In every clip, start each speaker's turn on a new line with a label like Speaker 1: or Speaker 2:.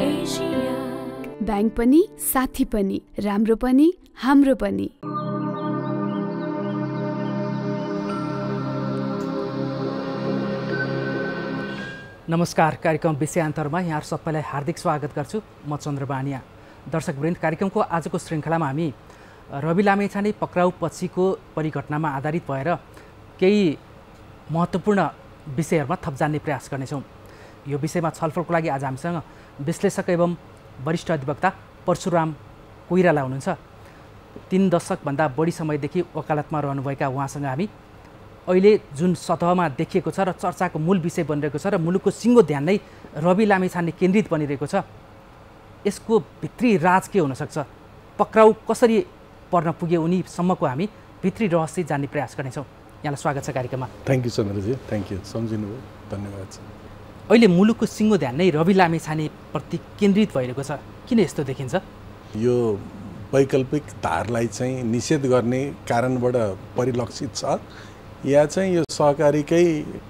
Speaker 1: bank
Speaker 2: पनि साथी पनि राम्रो पनि
Speaker 1: हाम्रो पनि नमस्कार कार्यक्रम विषयान्तरमा यहाँ सबैलाई हार्दिक स्वागत गर्छु म चन्द्र चन्द्रबानिया दर्शकवृन्द कार्यक्रमको आजको श्रृङ्खलामा हामी रवि लामेछाने पक्राउ पछिको परिघटनामा आधारित भएर केही महत्त्वपूर्ण विषयहरूमा थप जान्ने प्रयास गर्नेछौँ यो विषयमा छलफलको लागि आज हामीसँग विश्लेषक एवं वरिष्ठ अधिवक्ता परशुराम कोइराला हुनुहुन्छ तिन दशकभन्दा बढी समयदेखि वकालतमा रहनुभएका उहाँसँग हामी अहिले जुन सतहमा देखिएको छ र चर्चाको मूल विषय बनिरहेको छ र मुलुकको सिङ्गो ध्यान नै रवि लामेछाने केन्द्रित बनिरहेको छ यसको भित्री राज के हुनसक्छ पक्राउ कसरी पर्न पुग्यो उनीसम्मको हामी भित्री रहस्य जान्ने प्रयास गर्नेछौँ यहाँलाई स्वागत छ कार्यक्रममा
Speaker 2: thank you Chandraji thank you सम्झिनु धन्यवाद
Speaker 1: अहिले मुलुकको सिङ्गो ध्यान नै रवि लामेछाने प्रति केन्द्रित भइरहेको छ किन यस्तो देखिन्छ
Speaker 2: यो वैकल्पिक धारलाई चाहिँ निषेध गर्ने कारणबाट परिलक्षित छ या चाहिँ यो सहकारीकै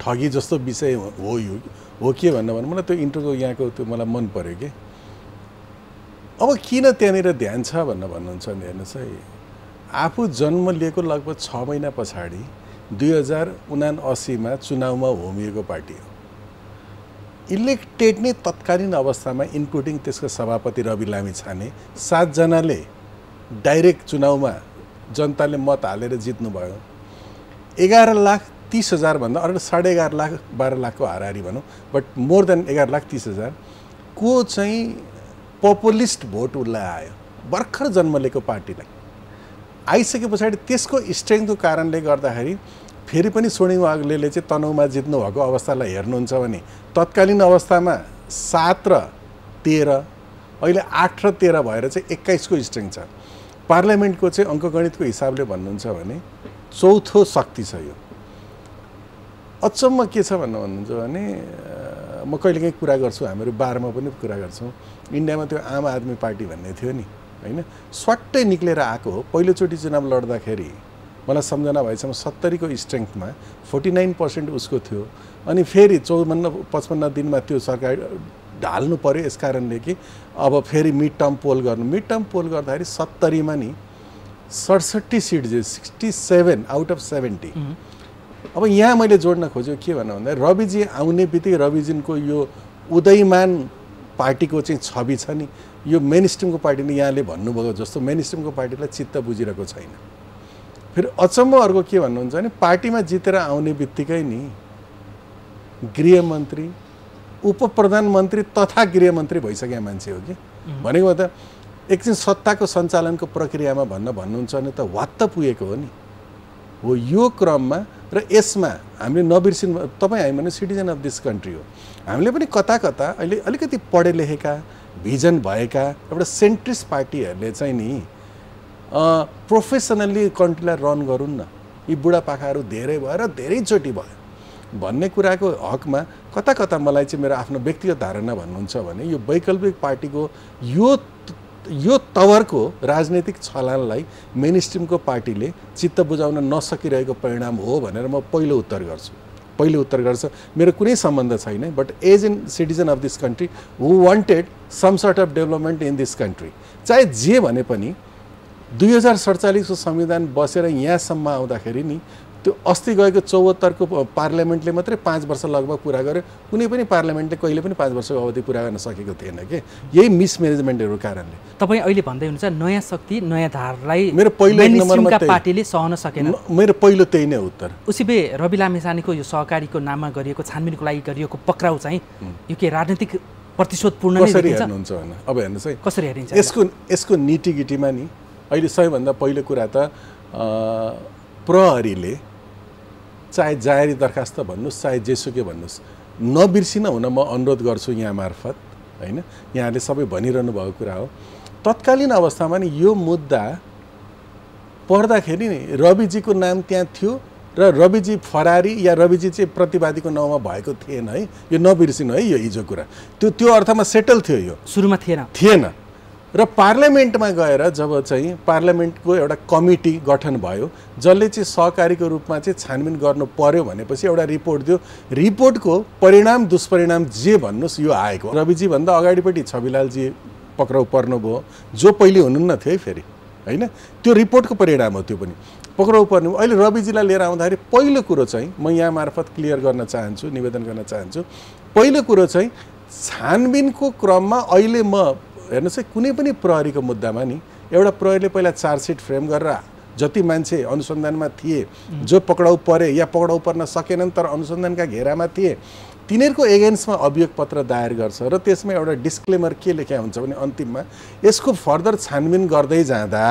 Speaker 2: ठगी जस्तो विषय हो यो हो के भन्नु भने मलाई त्यो इन्टरको यहाँको त्यो मलाई मन पऱ्यो कि अब किन त्यहाँनिर ध्यान छ भन्न भन्नुहुन्छ भने हेर्नुहोस् है आफू जन्म लिएको लगभग छ महिना पछाडि दुई हजार उना असीमा चुनावमा होमिएको पार्टी हो इलेक्टेड नै तत्कालीन अवस्थामा इन्क्लुडिङ त्यसको सभापति रवि लामी छाने सातजनाले डाइरेक्ट चुनावमा जनताले मत हालेर जित्नुभयो एघार लाख तिस हजारभन्दा अरू साढे एघार लाख बाह्र लाखको हारारी भनौँ बट मोर देन एघार लाख तिस हजार को चाहिँ पपुलिस्ट भोट उसलाई आयो भर्खर जन्म लिएको पार्टीलाई आइसके पछाडि त्यसको स्ट्रेङ्थको कारणले गर्दाखेरि फेरि पनि स्वर्णिम चाहिँ चाहिँ तनहुमा जित्नुभएको अवस्थालाई हेर्नुहुन्छ भने तत्कालीन अवस्थामा सात र तेह्र अहिले आठ र तेह्र भएर चाहिँ एक्काइसको स्ट्रिङ छ पार्लियामेन्टको चाहिँ अङ्कगणितको हिसाबले भन्नुहुन्छ भने चौथो शक्ति छ यो अचम्म के छ भन्नु भन्नुहुन्छ भने म कहिलेकाहीँ कुरा गर्छु हामीहरू बाह्रमा पनि कुरा गर्छौँ इन्डियामा त्यो आम आदमी पार्टी भन्ने थियो नि होइन स्वाट्टै निक्लेर आएको हो पहिलोचोटि चुनाव लड्दाखेरि मलाई सम्झना भएसम्म सत्तरीको स्ट्रेङ्थमा फोर्टी नाइन पर्सेन्ट उसको थियो अनि फेरि चौवन्न पचपन्न दिनमा त्यो सरकार ढाल्नु पऱ्यो यस कारणले कि अब फेरि मिड टर्म पोल गर्नु मिड टर्म पोल गर्दाखेरि सत्तरीमा नि सडसट्ठी सिट जे sixty seven out of seventy अब यहाँ मैले जोड्न खोजेको के भन्नु भन्दा रविजी आउने बित्तिकै रविजीनको यो उदयमान पार्टीको चाहिँ छवि छ नि यो मेन स्ट्रिमको पार्टीले यहाँले भन्नुभयो जस्तो मेन स्ट्रिमको पार्टीलाई चित्त बुझिरहेको छैन फेरि अचम्म अर्को के भन्नुहुन्छ भने पार्टीमा जितेर आउने बित्तिकै नि गृहमन्त्री उप प्रधानमन्त्री तथा गृहमन्त्री भइसकेका मान्छे हो कि भनेको त एकछिन सत्ताको सञ्चालनको प्रक्रियामा भन्न भन्नुहुन्छ भने त वात्त पुगेको हो नि हो यो क्रममा र यसमा हामीले नबिर्सिनु तपाईँ हामी भने सिटिजन अफ दिस कन्ट्री हो हामीले पनि कता कता अहिले अलिकति पढे लेखेका भिजन भएका एउटा सेन्ट्रिस्ट पार्टीहरूले चाहिँ नि प्रोफेसनल्ली कन्ट्रीलाई रन गरौँ न यी बुढापाकाहरू धेरै भएर धेरैचोटि भयो भन्ने कुराको हकमा कता कता मलाई चाहिँ मेरो आफ्नो व्यक्तिगत धारणा भन्नुहुन्छ भने यो वैकल्पिक पार्टीको यो यो तवरको राजनैतिक छलानलाई मेन स्ट्रिमको पार्टीले चित्त बुझाउन नसकिरहेको परिणाम हो भनेर म पहिलो उत्तर गर्छु पहिलो उत्तर गर्छ मेरो कुनै सम्बन्ध छैन but as an citizen of this country who wanted some sort of development in this country चाहे जे भने पनि दुई हजार सडचालिसको संविधान बसेर यहाँसम्म आउँदाखेरि नि त्यो अस्ति गएको चौहत्तरको पार्लियामेन्टले मात्रै पाँच वर्ष लगभग पुरा गर्यो कुनै पनि पार्लियामेन्टले कहिले पनि पाँच वर्षको अवधि पुरा गर्न सकेको थिएन कि यही मिसम्यानेजमेन्टहरू कारणले
Speaker 1: तपाईँ अहिले भन्दै हुनुहुन्छ नयाँ शक्ति नयाँ धारलाई मेरो पहिलो पार्टीले सहन सकेन
Speaker 2: मेरो पहिलो त्यही नै उत्तर
Speaker 1: उसिबे रवि लामेसानीको यो सहकारीको नाममा गरिएको छानबिनको लागि गरिएको पक्राउ चाहिँ यो के राजनीतिक प्रतिशोधपूर्ण कसरी
Speaker 2: हेर्नुहुन्छ अब हेर्नुहोस् है कसरी हेरिन्छ यसको यसको निटिगिटीमा नि अहिले सबैभन्दा पहिलो कुरा त प्रहरीले चाहे जाहेरी दरखास्त भन्नुहोस् चाहे जेसुकै भन्नुहोस् नबिर्सिन हुन म अनुरोध गर्छु यहाँ मार्फत होइन यहाँले सबै भनिरहनु भएको कुरा हो तत्कालीन अवस्थामा नि यो मुद्दा पढ्दाखेरि नि रविजीको नाम त्यहाँ थियो र रविजी फरारी या रविजी चाहिँ प्रतिवादीको नाउँमा भएको थिएन है यो नबिर्सिनु है यो हिजो कुरा त्यो त्यो अर्थमा सेटल थियो यो सुरुमा थिएन थिएन र पार्लियामेन्टमा गएर जब चाहिँ पार्लियामेन्टको एउटा कमिटी गठन भयो जसले चाहिँ सहकारीको रूपमा चाहिँ छानबिन गर्नु पर्यो भनेपछि एउटा रिपोर्ट दियो रिपोर्टको परिणाम दुष्परिणाम जे भन्नुहोस् यो आएको रविजीभन्दा अगाडिपट्टि छविलालजी पक्राउ पर्नुभयो जो पहिले हुनुहुन्न थियो है फेरि होइन त्यो रिपोर्टको परिणाम हो त्यो पनि पक्राउ पर्ने अहिले रविजीलाई लिएर आउँदाखेरि पहिलो कुरो चाहिँ म यहाँ मार्फत क्लियर गर्न चाहन्छु निवेदन गर्न चाहन्छु पहिलो कुरो चाहिँ छानबिनको क्रममा अहिले म हेर्नुहोस् है कुनै पनि प्रहरीको मुद्दामा नि एउटा प्रहरीले पहिला चार्जसिट फ्रेम गरेर जति मान्छे अनुसन्धानमा थिए जो पक्राउ परे या पक्राउ पर्न सकेनन् तर अनुसन्धानका घेरामा थिए तिनीहरूको एगेन्स्टमा अभियोग पत्र दायर गर्छ र त्यसमा एउटा डिस्क्लेमर के लेखा हुन्छ भने अन्तिममा यसको फर्दर छानबिन गर्दै जाँदा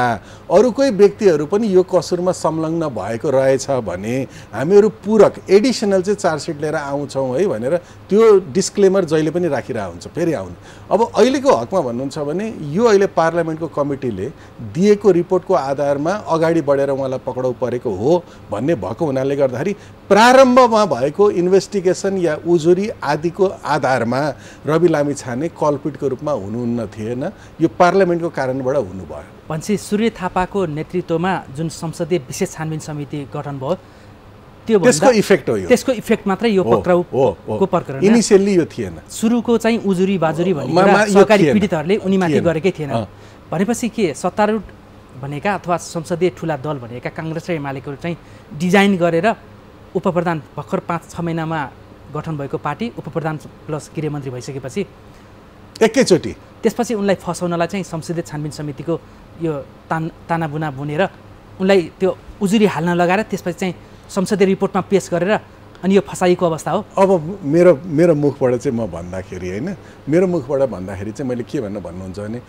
Speaker 2: अरू कोही व्यक्तिहरू पनि यो कसुरमा संलग्न भएको रहेछ भने हामीहरू पूरक एडिसनल चाहिँ चार्जसिट लिएर आउँछौँ है भनेर त्यो डिस्क्लेमर जहिले पनि राखिरहेको हुन्छ फेरि आउनु अब अहिलेको हकमा भन्नुहुन्छ भने यो अहिले पार्लियामेन्टको कमिटीले दिएको रिपोर्टको आधारमा अगाडि बढेर उहाँलाई पक्राउ परेको हो भन्ने भएको हुनाले गर्दाखेरि प्रारम्भमा भएको इन्भेस्टिगेसन या उज कमजोरी आदिको आधारमा रवि लामी छाने कल्पिटको रूपमा हुनुहुन्न थिएन यो पार्लियामेन्टको कारणबाट हुनुभयो
Speaker 1: भनेपछि सूर्य थापाको नेतृत्वमा जुन संसदीय विशेष छानबिन समिति गठन भयो त्यो त्यसको इफेक्ट हो यो त्यसको इफेक्ट मात्रै यो पक्राउ प्रकरण इनिसियली यो थिएन सुरुको चाहिँ उजुरी बाजुरी भन्ने सरकारी पीडितहरूले उनीमाथि गरेकै थिएन भनेपछि के सत्तारूढ भनेका अथवा संसदीय ठुला दल भनेका काङ्ग्रेस र एमालेको चाहिँ डिजाइन गरेर उपप्रधान भर्खर पाँच छ महिनामा गठन भएको पार्टी उपप्रधान प्लस गृहमन्त्री भइसकेपछि एकैचोटि त्यसपछि उनलाई फसाउनलाई चाहिँ संसदीय छानबिन समितिको यो तान तानाबुना बुनेर उनलाई त्यो उजुरी हाल्न लगाएर त्यसपछि चाहिँ संसदीय रिपोर्टमा पेस गरेर अनि यो फसाइएको अवस्था हो
Speaker 2: अब मेरो मेरो मुखबाट चाहिँ म भन्दाखेरि होइन मेरो मुखबाट भन्दाखेरि चाहिँ मैले के भनेर भन्नुहुन्छ भने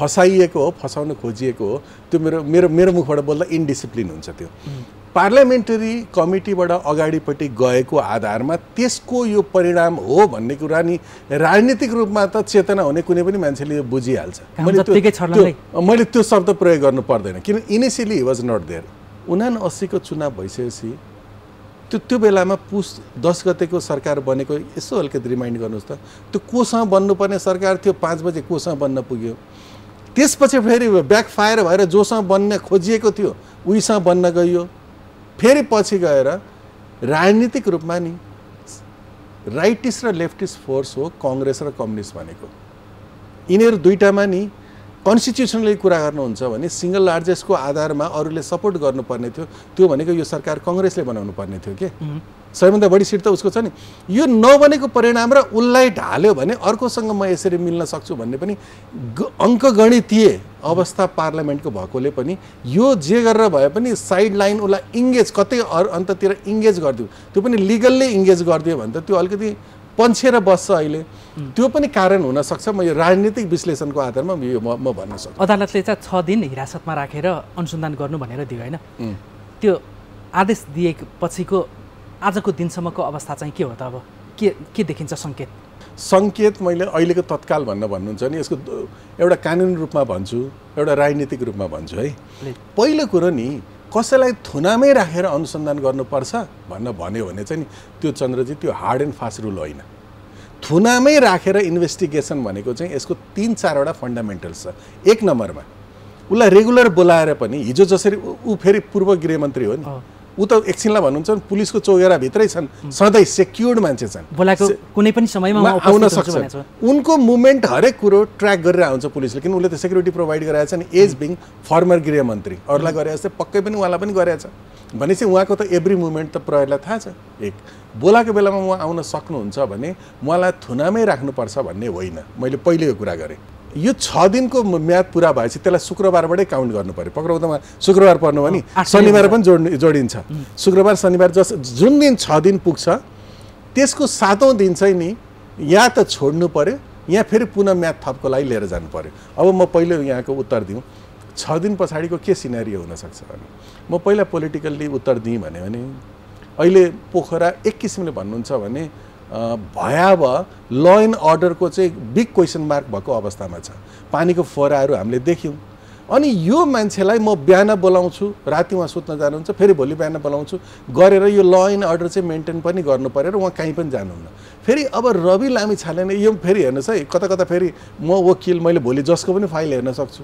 Speaker 2: फसाइएको हो फसाउन खोजिएको हो त्यो मेरो मेरो मेरो मुखबाट बोल्दा इन्डिसिप्लिन हुन्छ त्यो पार्लियामेन्टरी कमिटीबाट अगाडिपट्टि गएको आधारमा त्यसको यो परिणाम हो भन्ने कुरा नि राजनीतिक रूपमा त चेतना हुने कुनै पनि मान्छेले यो बुझिहाल्छ मैले त्यो शब्द प्रयोग गर्नु पर्दैन किन इनिसियली वाज नट देयर उना अस्सीको चुनाव भइसकेपछि त्यो त्यो बेलामा पुस दस गतेको सरकार बनेको यसो अलिकति रिमाइन्ड गर्नुहोस् त त्यो कोसँग बन्नुपर्ने सरकार थियो पाँच बजे कोसँग बन्न पुग्यो त्यसपछि फेरि ब्याकफायर भएर जोसँग बन्न खोजिएको थियो उहीसँग बन्न गइयो फेरि पछि गएर राजनीतिक रूपमा नि राइटिस्ट र लेफ्टिस्ट फोर्स हो कङ्ग्रेस र कम्युनिस्ट भनेको यिनीहरू दुइटामा नि कन्स्टिट्युसनले कुरा गर्नुहुन्छ भने सिङ्गल लार्जेस्टको आधारमा अरूले सपोर्ट गर्नुपर्ने थियो त्यो भनेको यो सरकार कङ्ग्रेसले बनाउनु पर्ने थियो कि सबैभन्दा बढी सिट त उसको छ नि यो नबनेको परिणाम र उसलाई ढाल्यो भने अर्कोसँग म यसरी मिल्न सक्छु भन्ने पनि अङ्कगणितीय अवस्था पार्लियामेन्टको भएकोले पनि यो जे गरेर भए पनि साइड लाइन उसलाई इङ्गेज कतै अन्ततिर इङ्गेज गरिदियो त्यो पनि लिगल्ली इङ्गेज गरिदियो भने त त्यो अलिकति पन्छेर बस्छ अहिले त्यो पनि कारण हुनसक्छ म यो राजनीतिक विश्लेषणको आधारमा यो म म भन्न सक्छु
Speaker 1: अदालतले चाहिँ छ दिन हिरासतमा राखेर अनुसन्धान गर्नु भनेर दियो होइन त्यो आदेश दिए पछिको आजको दिनसम्मको अवस्था चाहिँ के हो त अब के के देखिन्छ सङ्केत
Speaker 2: सङ्केत मैले अहिलेको तत्काल भन्न भन्नुहुन्छ नि यसको एउटा कानुनी रूपमा भन्छु एउटा राजनीतिक रूपमा भन्छु है पहिलो कुरो नि कसैलाई थुनामै राखेर अनुसन्धान गर्नुपर्छ भन्न भन्यो भने चाहिँ नि त्यो चन्द्रजी त्यो हार्ड एन्ड फास्ट रुल होइन थुनामै राखेर इन्भेस्टिगेसन भनेको चाहिँ यसको तिन चारवटा फन्डामेन्टल्स छ एक नम्बरमा उसलाई रेगुलर बोलाएर पनि हिजो जसरी ऊ फेरि पूर्व गृहमन्त्री हो नि ऊ त एकछिनलाई भन्नुहुन्छ पुलिसको चौगेराभित्रै छन् सधैँ सेक्युर्ड मान्छे छन् बोलाएको
Speaker 1: कुनै पनि समयमा आउन सक्छ उनको
Speaker 2: मुभमेन्ट हरेक कुरो ट्र्याक गरेर आउँछ पुलिसले किन उसले त सेक्युरिटी प्रोभाइड गराएछ नि एज बिङ फर्मर गृहमन्त्री अरूलाई गरे जस्तै पक्कै पनि उहाँलाई पनि गरेछ भनेपछि उहाँको त एभ्री मुभमेन्ट त प्रहरीलाई थाहा छ एक बोलाएको बेलामा उहाँ आउन सक्नुहुन्छ भने उहाँलाई थुनामै राख्नुपर्छ भन्ने होइन मैले पहिले यो कुरा गरेँ यो छ दिनको म्याद पुरा भएपछि त्यसलाई शुक्रबारबाटै काउन्ट गर्नु पऱ्यो पक्राउदामा शुक्रबार पर्नु भने शनिबार पनि जोड्नु जोडिन्छ शुक्रबार शनिबार जस जुन दिन छ दिन पुग्छ त्यसको सातौँ दिन चाहिँ नि यहाँ त छोड्नु पऱ्यो यहाँ फेरि पुनः म्याथ थपको लागि लिएर जानु पऱ्यो अब म पहिलो यहाँको उत्तर दिउँ छ दिन पछाडिको के सिनेरियो हुनसक्छ भने म पहिला पोलिटिकल्ली उत्तर दिएँ भने अहिले पोखरा एक किसिमले भन्नुहुन्छ भने भयाव ल एन्ड अर्डरको चाहिँ बिग क्वेसन मार्क भएको अवस्थामा छ पानीको फोराहरू हामीले देख्यौँ अनि यो मान्छेलाई म बिहान बोलाउँछु राति उहाँ सुत्न जानुहुन्छ फेरि भोलि बिहान बोलाउँछु गरेर यो ल एन्ड अर्डर चाहिँ मेन्टेन पनि गर्नु परेर उहाँ कहीँ पनि जानुहुन्न फेरि अब रवि लामी छाले यो फेरि हेर्नुहोस् है कता कता फेरि म वकिल मैले भोलि जसको पनि फाइल हेर्न सक्छु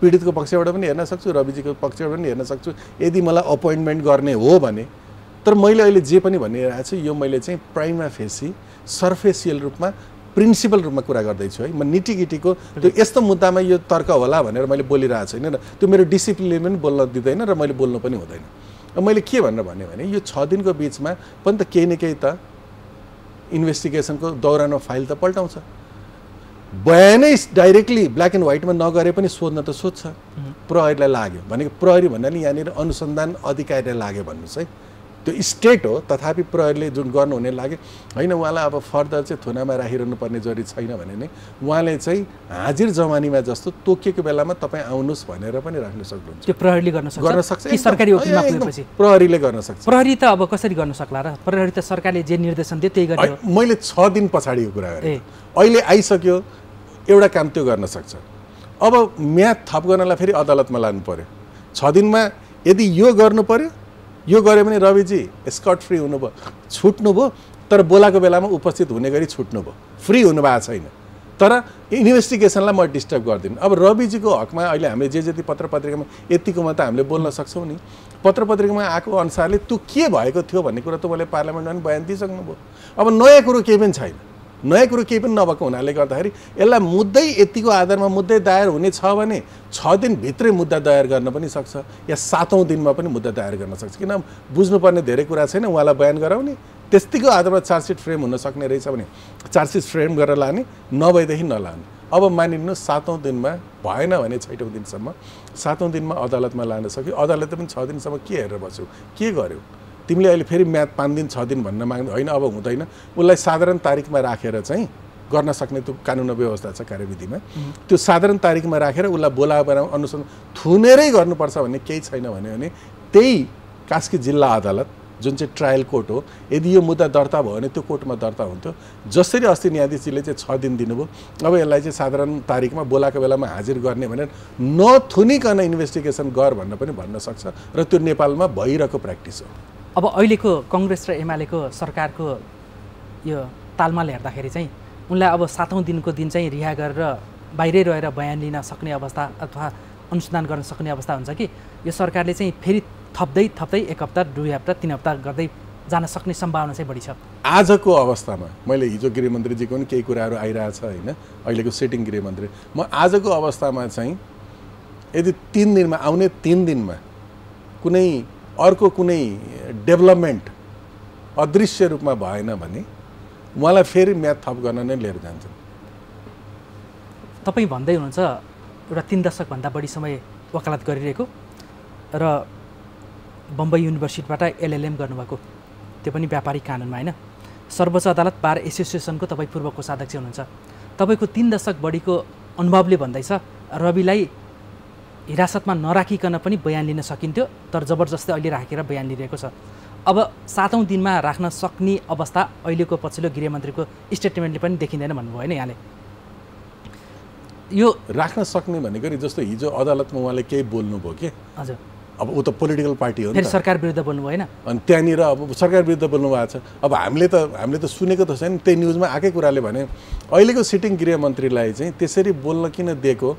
Speaker 2: पीडितको पक्षबाट पनि हेर्न सक्छु रविजीको पक्षबाट पनि हेर्न सक्छु यदि मलाई अपोइन्टमेन्ट गर्ने हो भने तर मैले अहिले जे पनि भनिरहेको छु यो मैले चाहिँ प्राइमा फेसी सर्फेसियल रूपमा प्रिन्सिपल रूपमा कुरा गर्दैछु है म निटिगिटीको त्यो यस्तो मुद्दामा यो तर्क होला भनेर मैले बोलिरहेको छैन र त्यो मेरो डिसिप्लिनले पनि बोल्न दिँदैन र मैले बोल्नु पनि हुँदैन र मैले के भनेर भन्यो भने यो छ दिनको बिचमा पनि त केही न केही त इन्भेस्टिगेसनको दौरानो फाइल त पल्टाउँछ बयानै डाइरेक्टली ब्ल्याक एन्ड व्हाइटमा नगरे पनि सोध्न त सोध्छ प्रहरीलाई लाग्यो भनेको प्रहरी भन्नाले यहाँनिर अनुसन्धान अधिकारीलाई लाग्यो भन्नुहोस् है त्यो स्टेट हो तथापि प्रहरीले जुन गर्नुहुने लाग्यो होइन उहाँलाई अब फर्दर चाहिँ थुनामा राखिरहनु पर्ने जरुरी छैन भने नै उहाँले चाहिँ हाजिर जमानीमा जस्तो तोकिएको बेलामा तपाईँ आउनुहोस् भनेर पनि राख्न सक्नुहुन्छ
Speaker 1: त्यो प्रहरीले गर्न सक्छ गर्न सक्छ सरकारी प्रहरीले गर्न सक्छ प्रहरी त अब कसरी गर्न सक्ला र प्रहरी त सरकारले जे निर्देशन दियो त्यही गर्यो मैले छ दिन पछाडि कुरा गरेँ अहिले आइसक्यो
Speaker 2: एउटा काम त्यो गर्न सक्छ अब म्याद थप गर्नलाई फेरि अदालतमा लानु पऱ्यो छ दिनमा यदि यो गर्नु पऱ्यो यो गऱ्यो भने रविजी स्कट फ्री हुनुभयो छुट्नुभयो तर बोलाको बेलामा उपस्थित हुने गरी छुट्नुभयो फ्री हुनुभएको छैन तर इन्भेस्टिगेसनलाई म डिस्टर्ब गरिदिनु अब रविजीको हकमा अहिले हामीले जे जति पत्र पत्रिकामा यतिकोमा त हामीले बोल्न सक्छौँ नि पत्र पत्रिकामा आएको अनुसारले त्यो के भएको थियो भन्ने कुरा तपाईँले पार्लियामेन्टमा पनि बयान दिइसक्नुभयो अब नयाँ कुरो केही पनि छैन नयाँ कुरो केही पनि नभएको हुनाले गर्दाखेरि यसलाई मुद्दै यतिको आधारमा मुद्दै दायर हुने छ भने छ दिनभित्रै मुद्दा दायर गर्न पनि सक्छ या सातौँ दिनमा पनि मुद्दा दायर गर्न सक्छ किन बुझ्नुपर्ने धेरै कुरा छैन उहाँलाई बयान गराउने त्यस्तैको आधारमा चार्जसिट फ्रेम हुन सक्ने रहेछ भने चार्जसिट फ्रेम गरेर लाने नभएदेखि नलाने अब मानिनु सातौँ दिनमा भएन भने छैटौँ दिनसम्म सातौँ दिनमा अदालतमा लान सक्यो अदालतले पनि छ दिनसम्म के हेरेर बस्यो के गर्यो तिमीले अहिले फेरि म्याथ पाँच दिन छ दिन भन्न माग्नु होइन अब हुँदैन उसलाई साधारण तारिकमा राखेर चाहिँ गर्न सक्ने त्यो कानुन व्यवस्था छ कार्यविधिमा त्यो साधारण तारिकमा राखेर उसलाई बोला बनाउ अनुसन्धान थुनेरै गर्नुपर्छ भन्ने केही छैन भन्यो भने त्यही कास्की जिल्ला अदालत जुन चाहिँ ट्रायल कोर्ट हो यदि यो मुद्दा दर्ता भयो भने त्यो कोर्टमा दर्ता हुन्थ्यो जसरी अस्ति न्यायाधीशजीले चाहिँ छ दिन दिनुभयो अब यसलाई चाहिँ साधारण तारिकमा बोलाएको बेलामा हाजिर गर्ने भनेर नथुनिकन इन्भेस्टिगेसन गर भन्न पनि भन्न सक्छ र त्यो नेपालमा भइरहेको प्र्याक्टिस हो
Speaker 1: अब अहिलेको कङ्ग्रेस र एमालेको सरकारको यो तालमाल हेर्दाखेरि चाहिँ उनलाई अब सातौँ दिनको दिन चाहिँ रिहा गरेर बाहिरै रहेर बयान लिन सक्ने अवस्था अथवा अनुसन्धान गर्न सक्ने अवस्था हुन्छ कि यो सरकारले चाहिँ फेरि थप्दै थप्दै एक हप्ता दुई हप्ता तिन हप्ता गर्दै जान सक्ने सम्भावना चाहिँ बढी छ
Speaker 2: आजको अवस्थामा मैले हिजो गृहमन्त्रीजीको पनि केही कुराहरू आइरहेछ होइन अहिलेको सिटिङ गृहमन्त्री म आजको अवस्थामा चाहिँ यदि तिन दिनमा आउने तिन दिनमा कुनै अर्को कुनै डेभलपमेन्ट अदृश्य रूपमा भएन भने उहाँलाई फेरि म्याथ थप गर्न नै लिएर जान्छन्
Speaker 1: तपाईँ भन्दै हुनुहुन्छ एउटा तिन दशकभन्दा बढी समय वकालत गरिरहेको र बम्बई युनिभर्सिटीबाट एलएलएम गर्नुभएको त्यो पनि व्यापारिक कानुनमा होइन सर्वोच्च अदालत बार एसोसिएसनको तपाईँ पूर्व कोषाध्यक्ष हुनुहुन्छ तपाईँको तिन दशक बढीको अनुभवले भन्दैछ रविलाई हिरासतमा नराखिकन पनि बयान लिन सकिन्थ्यो तर जबरजस्ती अहिले राखेर बयान लिइरहेको छ अब सातौँ दिनमा राख्न सक्ने अवस्था अहिलेको पछिल्लो गृहमन्त्रीको स्टेटमेन्टले पनि देखिँदैन भन्नुभयो होइन यहाँले
Speaker 2: यो राख्न सक्ने भनेको नि जस्तो हिजो अदालतमा उहाँले केही बोल्नुभयो कि हजुर अब ऊ त पोलिटिकल पार्टी हो सरकार विरुद्ध बोल्नु होइन अनि त्यहाँनिर अब सरकार विरुद्ध बोल्नु भएको छ अब हामीले त हामीले त सुनेको त छैन त्यही न्युजमा आएकै कुराले भने अहिलेको सिटिङ गृहमन्त्रीलाई चाहिँ त्यसरी बोल्न किन दिएको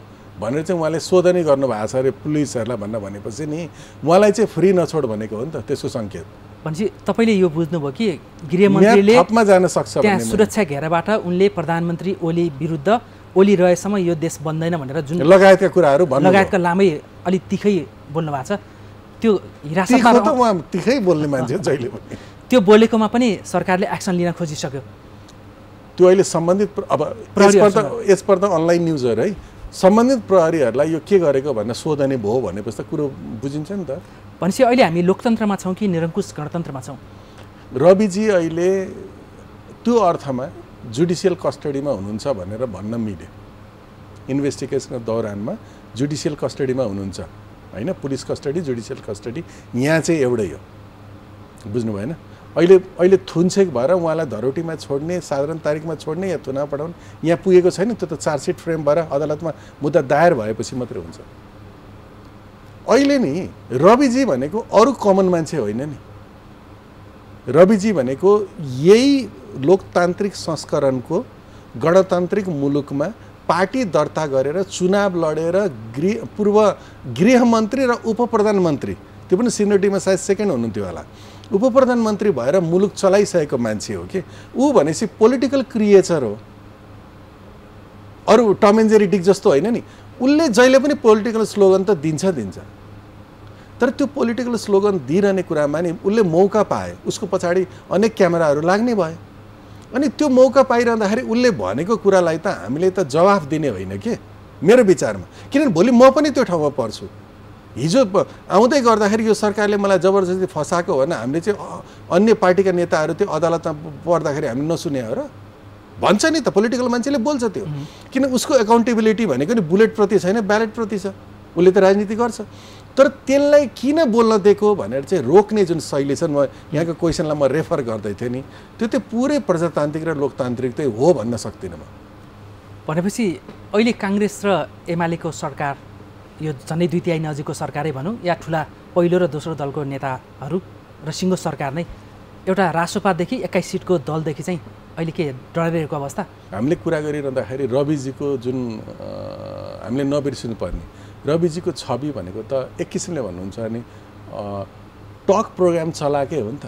Speaker 2: भनेर चाहिँ उहाँले सोधनी गर्नुभएको छ अरे पुलिसहरूलाई भनेर भनेपछि नि उहाँलाई चाहिँ फ्री नछोड भनेको हो नि त त्यसको सङ्केत
Speaker 1: भनेपछि तपाईँले यो बुझ्नुभयो कि गृहमन्त्रीले जान सक्छ त्यहाँ सुरक्षा घेराबाट उनले प्रधानमन्त्री ओली विरुद्ध ओली रहेसम्म यो देश बन्दैन भनेर जुन लगायतका
Speaker 2: कुराहरू लगायतका
Speaker 1: लामै अलिक तिखै बोल्नु भएको छ त्यो हिरासतमा
Speaker 2: तिखै बोल्ने मान्छे जहिले पनि
Speaker 1: त्यो बोलेकोमा पनि सरकारले एक्सन लिन खोजिसक्यो
Speaker 2: त्यो अहिले सम्बन्धित अब यसपल्ट यसपल्ट अनलाइन न्युजहरू है सम्बन्धित प्रहरीहरूलाई यो के गरेको भनेर सोधने भयो भनेपछि त
Speaker 1: कुरो बुझिन्छ नि त भनेपछि अहिले हामी लोकतन्त्रमा छौँ कि निरङ्कुश गणतन्त्रमा छौँ
Speaker 2: रविजी अहिले त्यो अर्थमा जुडिसियल कस्टडीमा हुनुहुन्छ भनेर भन्न मिले इन्भेस्टिगेसनको दौरानमा जुडिसियल कस्टडीमा हुनुहुन्छ होइन पुलिस कस्टडी जुडिसियल कस्टडी यहाँ चाहिँ एउटै हो बुझ्नु भएन अहिले अहिले थुनछेक भएर उहाँलाई धरोटीमा छोड्ने साधारण तारिकमा छोड्ने या थुना पठाउने यहाँ पुगेको छैन त्यो त चार्जसिट फ्रेम भएर अदालतमा मुद्दा दायर भएपछि मात्रै हुन्छ अहिले नि रविजी भनेको अरू कमन मान्छे होइन नि रविजी भनेको यही लोकतान्त्रिक संस्करणको गणतान्त्रिक मुलुकमा पार्टी दर्ता गरेर चुनाव लडेर गृह पूर्व गृहमन्त्री र उप प्रधानमन्त्री त्यो पनि सिनियोरिटीमा सायद सेकेन्ड हुनुहुन्थ्यो होला उप प्रधानमन्त्री भएर मुलुक चलाइसकेको मान्छे हो कि ऊ भनेपछि पोलिटिकल क्रिएचर हो अरू टम एन्जेरिटिक जस्तो होइन नि उसले जहिले पनि पोलिटिकल स्लोगन त दिन्छ दिन्छ तर त्यो पोलिटिकल स्लोगन दिइरहने कुरामा नि उसले मौका पाए उसको पछाडि अनेक क्यामेराहरू लाग्ने भए अनि त्यो मौका पाइरहँदाखेरि उसले भनेको कुरालाई त हामीले त जवाफ दिने होइन कि मेरो विचारमा किनभने भोलि म पनि त्यो ठाउँमा पर्छु हिजो आउँदै गर्दाखेरि यो सरकारले मलाई जबरजस्ती फसाएको हो भने हामीले चाहिँ अन्य पार्टीका नेताहरू त्यो अदालतमा पर्दाखेरि हामी नसुने हो र भन्छ नि त पोलिटिकल मान्छेले बोल्छ त्यो किन उसको एकाउन्टेबिलिटी भनेको नि बुलेटप्रति छैन ब्यालेटप्रति छ उसले त राजनीति गर्छ तर त्यसलाई किन बोल्न दिएको भनेर चाहिँ रोक्ने जुन शैली छन् म यहाँको क्वेसनलाई म रेफर गर्दै थिएँ नि त्यो त पुरै प्रजातान्त्रिक र लोकतान्त्रिक चाहिँ हो भन्न सक्दिनँ म
Speaker 1: भनेपछि अहिले काङ्ग्रेस र एमालेको सरकार यो झन्डै दुई तिहाई नजिकको सरकारै भनौँ या ठुला पहिलो र दोस्रो दलको नेताहरू र सिङ्गो सरकार नै एउटा रासोपादेखि एक्काइस सिटको दलदेखि चाहिँ अहिले के डराइरहेको अवस्था
Speaker 2: हामीले कुरा गरिरहँदाखेरि रविजीको जुन हामीले नबिर्सिनु पर्ने रविजीको छवि भनेको त एक किसिमले भन्नुहुन्छ भने टक प्रोग्राम चलाएकै हो नि त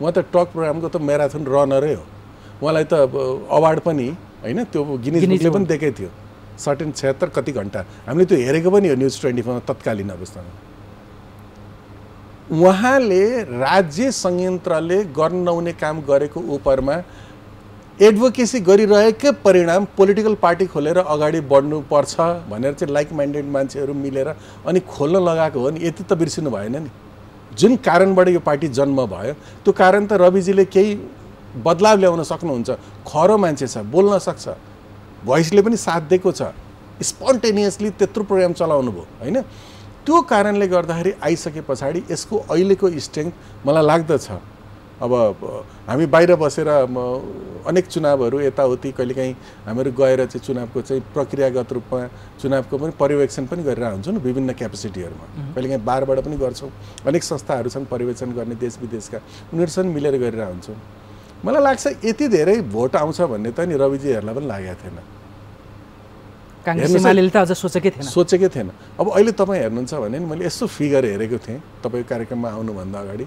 Speaker 2: उहाँ त टक प्रोग्रामको त म्याराथन रनरै हो उहाँलाई त अवार्ड पनि होइन त्यो गिनी पनि दिएकै थियो सर्टेन छत्तर कति घन्टा हामीले त्यो हेरेको पनि हो न्युज ट्वेन्टी फोरमा तत्कालीन अवस्थामा उहाँले राज्य संयन्त्रले गर्न नहुने काम गरेको उपरमा एडभोकेसी गरिरहेकै परिणाम पोलिटिकल पार्टी खोलेर अगाडि बढ्नुपर्छ भनेर चाहिँ लाइक माइन्डेड मान्छेहरू मिलेर अनि खोल्न लगाएको हो नि यति त बिर्सिनु भएन नि जुन कारणबाट यो पार्टी जन्म भयो त्यो कारण त रविजीले केही बदलाव ल्याउन सक्नुहुन्छ खरो मान्छे छ बोल्न सक्छ भोइसले पनि साथ दिएको छ स्पोन्टेनियसली त्यत्रो प्रोग्राम चलाउनु भयो होइन त्यो कारणले गर्दाखेरि आइसके पछाडि यसको अहिलेको स्ट्रेङ्थ मलाई लाग्दछ अब हामी बाहिर बसेर अनेक चुनावहरू यताउति कहिलेकाहीँ हामीहरू गएर चाहिँ चुनावको चाहिँ प्रक्रियागत रूपमा चुनावको पनि पर्यवेक्षण पनि गरेर हुन्छौँ विभिन्न क्यापेसिटीहरूमा कहिलेकाहीँ बारबाट पनि गर्छौँ अनेक संस्थाहरू छन् पर्यवेक्षण गर्ने देश विदेशका उनीहरूसँग मिलेर गरेर हुन्छौँ मलाई लाग्छ यति धेरै भोट आउँछ भन्ने त नि रविजीहरूलाई पनि लागेको थिएन
Speaker 1: काङ्ग्रेस एमाले त अझ
Speaker 2: सोचेकै थिएन सोचेकै थिएन अब अहिले तपाईँ हेर्नुहुन्छ भने मैले यसो फिगर हेरेको थिएँ तपाईँको कार्यक्रममा आउनुभन्दा अगाडि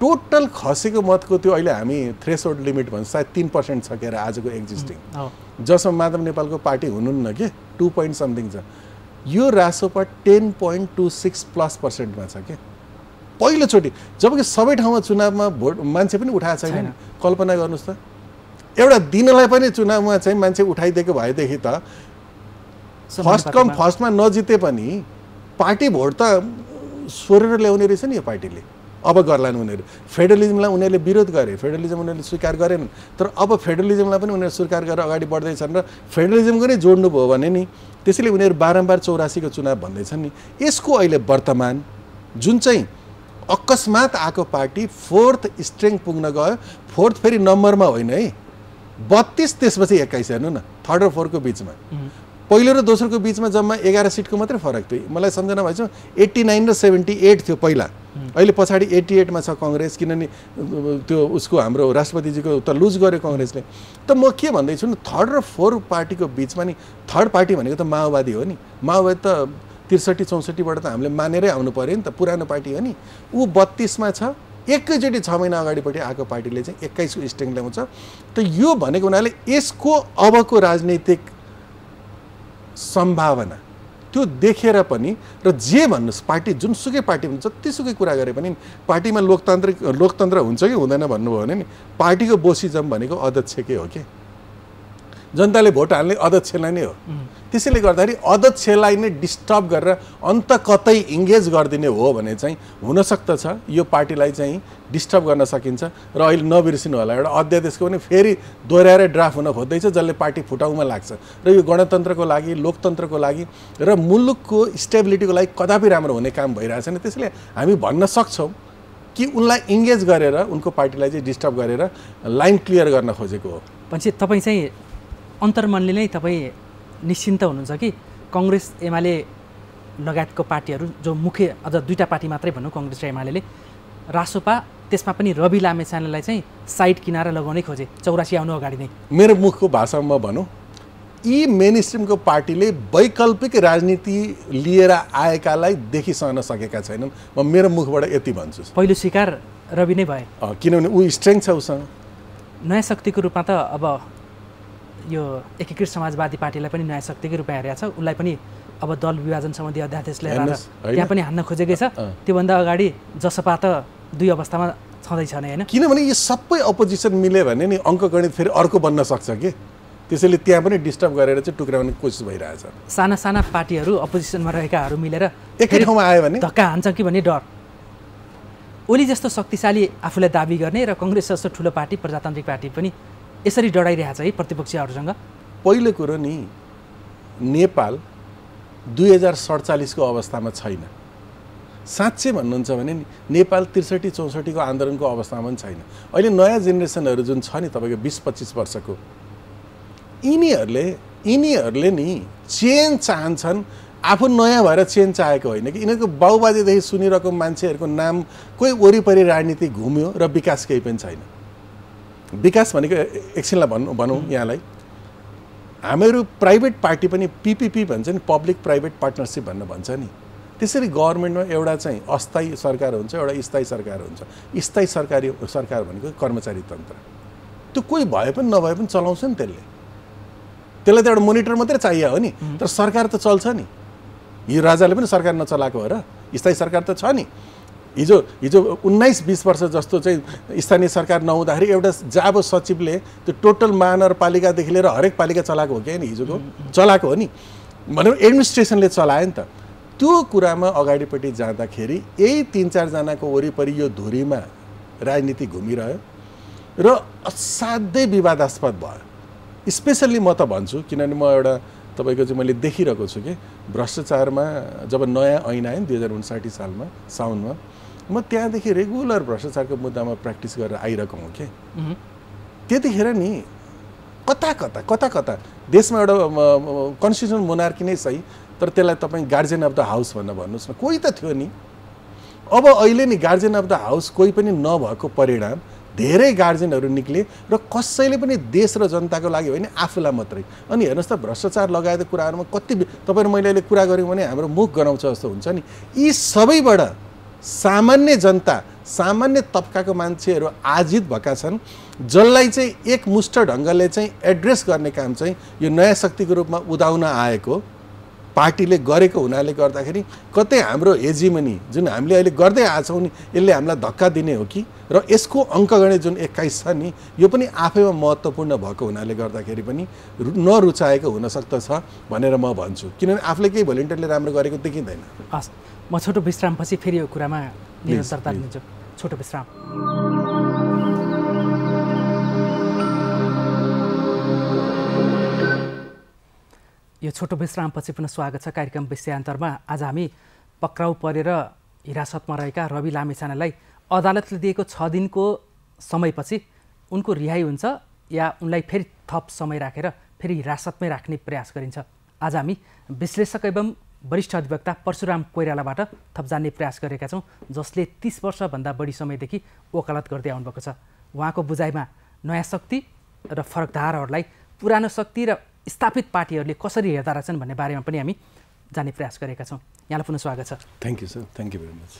Speaker 2: टोटल खसेको मतको त्यो अहिले हामी ओड लिमिट भन्छ सायद तिन पर्सेन्ट सकेर आजको एक्जिस्टिङ जसमा माधव नेपालको पार्टी हुनुहुन्न कि टु पोइन्ट समथिङ छ यो Rasopa ten point two six plus पर्सेन्टमा छ कि पहिलोचोटि जबकि सबै ठाउँमा चुनावमा भोट मान्छे पनि उठाएको छैन कल्पना गर्नुहोस् त एउटा दिनलाई पनि चुनावमा चाहिँ मान्छे उठाइदिएको भएदेखि त फर्स्ट कम फर्स्टमा नजिते पनि पार्टी भोट त सोरेर ल्याउने रहेछ नि यो पार्टीले अब गर्लान् उनीहरू फेडरलिजमलाई उनीहरूले विरोध गरे फेडरलिजम उनीहरूले स्वीकार गरेनन् तर अब फेडरलिजमलाई पनि उनीहरू स्वीकार गरेर अगाडि बढ्दैछन् र फेडरलिजमको नै जोड्नु भयो भने नि त्यसैले उनीहरू बारम्बार चौरासीको चुनाव भन्दैछन् नि यसको अहिले वर्तमान जुन चाहिँ अकस्मात आएको पार्टी फोर्थ स्ट्रेङ पुग्न गयो फोर्थ फेरि नम्बरमा होइन है बत्तिस त्यसपछि एक्काइस हेर्नु न थर्ड र फोरको बिचमा पहिलो र दोस्रोको बिचमा जम्मा एघार सिटको मात्रै फरक थियो मलाई सम्झना भएछ एट्टी नाइन र सेभेन्टी एट थियो पहिला अहिले पछाडि एट्टी एटमा छ कङ्ग्रेस किनभने त्यो उसको हाम्रो राष्ट्रपतिजीको त लुज गर्यो कङ्ग्रेसले त म के भन्दैछु नि थर्ड र फोर पार्टीको बिचमा नि थर्ड पार्टी भनेको त माओवादी हो नि माओवादी त त्रिसठी चौसठीबाट त हामीले मानेरै आउनु पऱ्यो नि त पुरानो पार्टी हो नि ऊ बत्तिसमा छ एकैचोटि छ महिना अगाडिपट्टि आएको पार्टीले चाहिँ एक्काइसको स्ट्रेङ ल्याउँछ त यो भनेको हुनाले यसको अबको राजनैतिक सम्भावना त्यो देखेर पनि र जे भन्नुहोस् पार्टी जुनसुकै पार्टी हुन्छ जतिसुकै कुरा गरे पनि पार्टीमा लोकतान्त्रिक लोकतन्त्र हुन्छ कि हुँदैन भन्नुभयो भने नि पार्टीको बोसिजम भनेको अध्यक्षकै हो कि जनताले भोट हाल्ने अध्यक्षलाई नै हो त्यसैले गर्दाखेरि अध्यक्षलाई नै डिस्टर्ब गरेर अन्त कतै इङ्गेज गरिदिने हो भने चाहिँ हुनसक्दछ यो पार्टीलाई चाहिँ डिस्टर्ब गर्न सकिन्छ र अहिले नबिर्सिनु होला एउटा अध्यादेशको पनि फेरि दोहोऱ्याएर ड्राफ्ट हुन खोज्दैछ जसले पार्टी फुटाउमा लाग्छ र यो गणतन्त्रको लागि लोकतन्त्रको लागि र मुलुकको स्टेबिलिटीको लागि कदापि राम्रो हुने काम भइरहेको छैन त्यसैले हामी भन्न सक्छौँ कि उनलाई इङ्गेज गरेर उनको पार्टीलाई चाहिँ डिस्टर्ब गरेर लाइन क्लियर गर्न खोजेको हो
Speaker 1: भनेपछि तपाईँ चाहिँ अन्तर्मनले नै तपाईँ निश्चिन्त हुनुहुन्छ कि कङ्ग्रेस एमाले लगायतको पार्टीहरू जो मुख्य अझ दुईवटा पार्टी मात्रै भनौँ कङ्ग्रेस र एमाले रासोपा त्यसमा पनि रवि लामेछानेलाई चाहिँ साइड किनारा लगाउनै खोजे चौरासी आउनु अगाडि नै
Speaker 2: मेरो मुखको भाषामा भनौँ यी मेन स्ट्रिमको पार्टीले वैकल्पिक राजनीति लिएर आएकालाई देखिसहन सकेका छैनन् म मेरो मुखबाट यति भन्छु
Speaker 1: पहिलो शिकार रवि नै भए
Speaker 2: किनभने ऊ स्ट्रेङ्थ छ उसँग
Speaker 1: नयाँ शक्तिको रूपमा त अब यो एकीकृत समाजवादी पार्टीलाई पनि नयाँ शक्तिकै रूपमा हेरेको छ उसलाई पनि अब दल विभाजन सम्बन्धी अध्यादेश ल्याएर त्यहाँ पनि हान्न खोजेकै छ त्योभन्दा अगाडि जसपा त दुई अवस्थामा छँदैछ नै होइन किनभने
Speaker 2: यो सबै अपोजिसन मिल्यो भने नि अङ्कगणित फेरि अर्को बन्न सक्छ कि त्यसैले त्यहाँ पनि डिस्टर्ब गरेर चाहिँ टुक्राउने कोसिस भइरहेछ
Speaker 1: साना साना पार्टीहरू अपोजिसनमा रहेकाहरू मिलेर एकै ठाउँमा आयो भने धक्का हान्छ कि भन्ने डर ओली जस्तो शक्तिशाली आफूलाई दाबी गर्ने र कङ्ग्रेस जस्तो ठुलो पार्टी प्रजातान्त्रिक पार्टी पनि यसरी डराइरहेछ है प्रतिपक्षीहरूसँग पहिलो
Speaker 2: कुरो नि नेपाल दुई हजार सडचालिसको अवस्थामा छैन साँच्चै भन्नुहुन्छ भने नि नेपाल त्रिसठी चौसठीको आन्दोलनको अवस्थामा पनि छैन अहिले नयाँ जेनेरेसनहरू जुन छ नि तपाईँको बिस पच्चिस वर्षको यिनीहरूले यिनीहरूले नि चेन्ज चाहन्छन् आफू नयाँ भएर चेन्ज चाहेको होइन कि यिनीहरूको बाउबाजेदेखि सुनिरहेको मान्छेहरूको नाम कोही वरिपरि राजनीति घुम्यो र विकास केही पनि छैन विकास भनेको एकछिनलाई भन्नु भनौँ यहाँलाई हामीहरू प्राइभेट पार्टी पनि पिपिपी भन्छ नि पब्लिक प्राइभेट पार्टनरसिप भन्नु भन्छ नि त्यसरी गभर्मेन्टमा एउटा चाहिँ अस्थायी सरकार हुन्छ एउटा स्थायी सरकार हुन्छ स्थायी सरकारी सरकार भनेको कर्मचारी तन्त्र त्यो कोही भए पनि नभए पनि चलाउँछ नि त्यसले त्यसलाई त एउटा मोनिटर मात्रै चाहियो हो नि तर सरकार त चल्छ नि यो राजाले पनि सरकार नचलाएको हो र स्थायी सरकार त छ नि हिजो हिजो उन्नाइस बिस वर्ष जस्तो चाहिँ स्थानीय सरकार नहुँदाखेरि एउटा जाबो सचिवले त्यो टोटल महानगरपालिकादेखि लिएर हरेक पालिका चलाएको हो कि होइन हिजोको चलाएको हो नि भनौँ एडमिनिस्ट्रेसनले चलायो नि त त्यो कुरामा अगाडिपट्टि जाँदाखेरि यही तिन चारजनाको वरिपरि यो धुरीमा राजनीति घुमिरह्यो र असाध्यै विवादास्पद भयो स्पेसल्ली म त भन्छु किनभने म एउटा तपाईँको चाहिँ मैले देखिरहेको छु कि भ्रष्टाचारमा जब नयाँ ऐन आयो नि दुई हजार उन्साठी सालमा साउनमा म त्यहाँदेखि रेगुलर भ्रष्टाचारको मुद्दामा प्र्याक्टिस गरेर आइरहेको हुँ कि त्यतिखेर नि कता कता कता कता देशमा एउटा कन्स्टिट्युसन मोनार्की नै सही तर त्यसलाई तपाईँ गार्जियन अफ द हाउस भनेर भन्नुहोस् न कोही त थियो नि अब अहिले नि गार्जियन अफ द हाउस कोही पनि नभएको परिणाम धेरै गार्जेनहरू निक्ले र कसैले पनि देश र जनताको लागि होइन आफूलाई मात्रै अनि हेर्नुहोस् त भ्रष्टाचार लगायत कुराहरूमा कति तपाईँ मैले अहिले कुरा गऱ्यौँ भने हाम्रो मुख गराउँछ जस्तो हुन्छ नि यी सबैबाट सामान्य जनता सामान्य तबकाको मान्छेहरू आजित भएका छन् जसलाई चाहिँ एकमुष्ट ढङ्गले चाहिँ एड्रेस गर्ने काम चाहिँ यो नयाँ शक्तिको रूपमा उदाउन आएको पार्टीले गरेको हुनाले गर्दाखेरि कतै हाम्रो हेजिमनी जुन हामीले अहिले गर्दै आएछौँ नि यसले हामीलाई धक्का दिने हो कि र यसको अङ्कगणित जुन एक्काइस छ नि यो पनि आफैमा महत्त्वपूर्ण भएको हुनाले गर्दाखेरि पनि नरुचाएको हुनसक्दछ भनेर म भन्छु किनभने आफूले केही भोलिन्टियरले राम्रो गरेको देखिँदैन
Speaker 1: म छोटो विश्रामपछि फेरि यो कुरामा निरन्तरता लिन्छु छोटो विश्राम यो छोटो विश्रामपछि पुनः स्वागत छ कार्यक्रम विषयान्तरमा आज हामी पक्राउ परेर हिरासतमा रहेका रवि लामेछानालाई अदालतले दिएको छ दिनको समयपछि उनको रिहाई हुन्छ या उनलाई फेरि थप समय राखेर फेरि हिरासतमै राख्ने प्रयास गरिन्छ आज हामी विश्लेषक एवं वरिष्ठ अधिवक्ता परशुराम कोइरालाबाट थप जान्ने प्रयास गरेका छौँ जसले तिस वर्षभन्दा बढी समयदेखि वकालत गर्दै आउनुभएको छ उहाँको बुझाइमा नयाँ शक्ति र फरक फरकधारहरूलाई पुरानो शक्ति र स्थापित पार्टीहरूले कसरी हेर्दा रहेछन् भन्ने बारेमा पनि हामी जाने प्रयास गरेका छौँ यहाँलाई पुनः स्वागत छ
Speaker 2: thank you sir thank you very much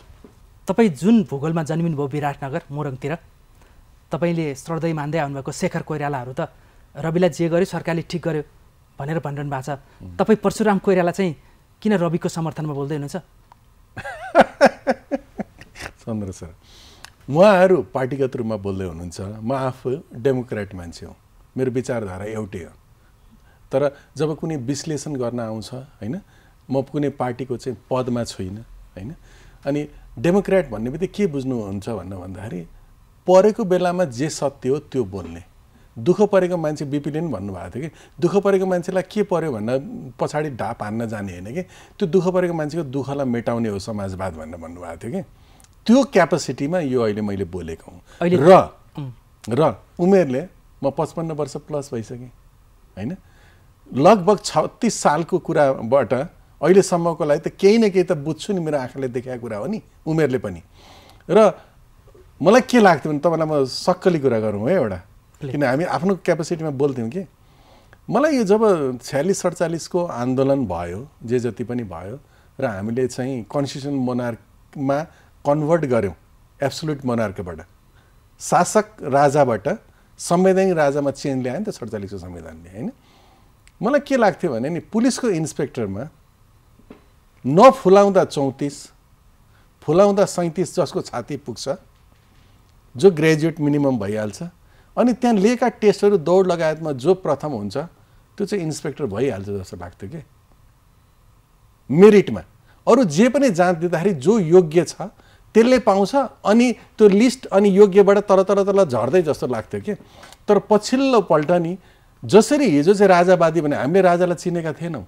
Speaker 1: तपाईँ जुन भूगोलमा जन्मिनुभयो विराटनगर मोरङतिर तपाईँले श्रद्धै मान्दै आउनुभएको शेखर कोइरालाहरू त रविलाई जे गर्यो सरकारले ठिक गर्यो भनेर भनिरहनु भएको छ तपाईँ परशुराम कोइराला चाहिँ किन रविको समर्थनमा बोल्दै हुनुहुन्छ
Speaker 2: चन्द्र सर उहाँहरू पार्टीगत रूपमा बोल्दै हुनुहुन्छ म आफू डेमोक्रेट मान्छे हो मेरो विचारधारा एउटै हो तर जब कुनै विश्लेषण गर्न आउँछ होइन म कुनै पार्टीको चाहिँ पदमा छुइनँ होइन अनि डेमोक्रेट भन्ने बित्तिकै के बुझ्नुहुन्छ भन्नु भन्दाखेरि परेको बेलामा जे सत्य हो त्यो बोल्ने दुःख परेको मान्छे बिपीले पनि भन्नुभएको थियो कि दुःख परेको मान्छेलाई के पर्यो भन्दा पछाडि ढाप हान्न जाने होइन कि त्यो दुःख परेको मान्छेको दुःखलाई मेटाउने हो समाजवाद भनेर भन्नुभएको थियो कि त्यो क्यापेसिटीमा यो अहिले मैले बोलेको हुँ र र उमेरले म पचपन्न वर्ष प्लस भइसकेँ होइन लगभग छत्तिस सालको कुराबाट अहिलेसम्मको लागि त केही न केही त बुझ्छु नि मेरो आँखाले देखाएको कुरा हो नि उमेरले पनि र मलाई के लाग्थ्यो भने तपाईँलाई म सक्कली कुरा गरौँ है एउटा किन हामी आफ्नो क्यापेसिटीमा बोल्थ्यौँ कि मलाई यो जब छ्यालिस सडचालिसको आन्दोलन भयो जे जति पनि भयो र हामीले चाहिँ कन्स्टिट्युसन मोनार्कमा कन्भर्ट गऱ्यौँ एब्सोल्युट मोनार्कबाट शासक राजाबाट संवैधानिक राजामा चेन्ज ल्यायो नि त सडचालिसको संविधानले होइन मलाई के लाग्थ्यो भने नि पुलिसको इन्सपेक्टरमा नफुलाउँदा चौतिस फुलाउँदा सैँतिस जसको छाती पुग्छ जो ग्रेजुएट मिनिमम भइहाल्छ अनि त्यहाँ लिएका टेस्टहरू दौड लगायतमा जो प्रथम हुन्छ त्यो चाहिँ इन्सपेक्टर भइहाल्छ जस्तो लाग्थ्यो कि मेरिटमा अरू जे पनि जाँच दिँदाखेरि जो योग्य छ त्यसले पाउँछ अनि त्यो लिस्ट अनि योग्यबाट तल तल तल झर्दै जस्तो लाग्थ्यो कि तर पछिल्लो पल्ट नि जसरी हिजो चाहिँ राजावादी भने हामीले राजालाई चिनेका थिएनौँ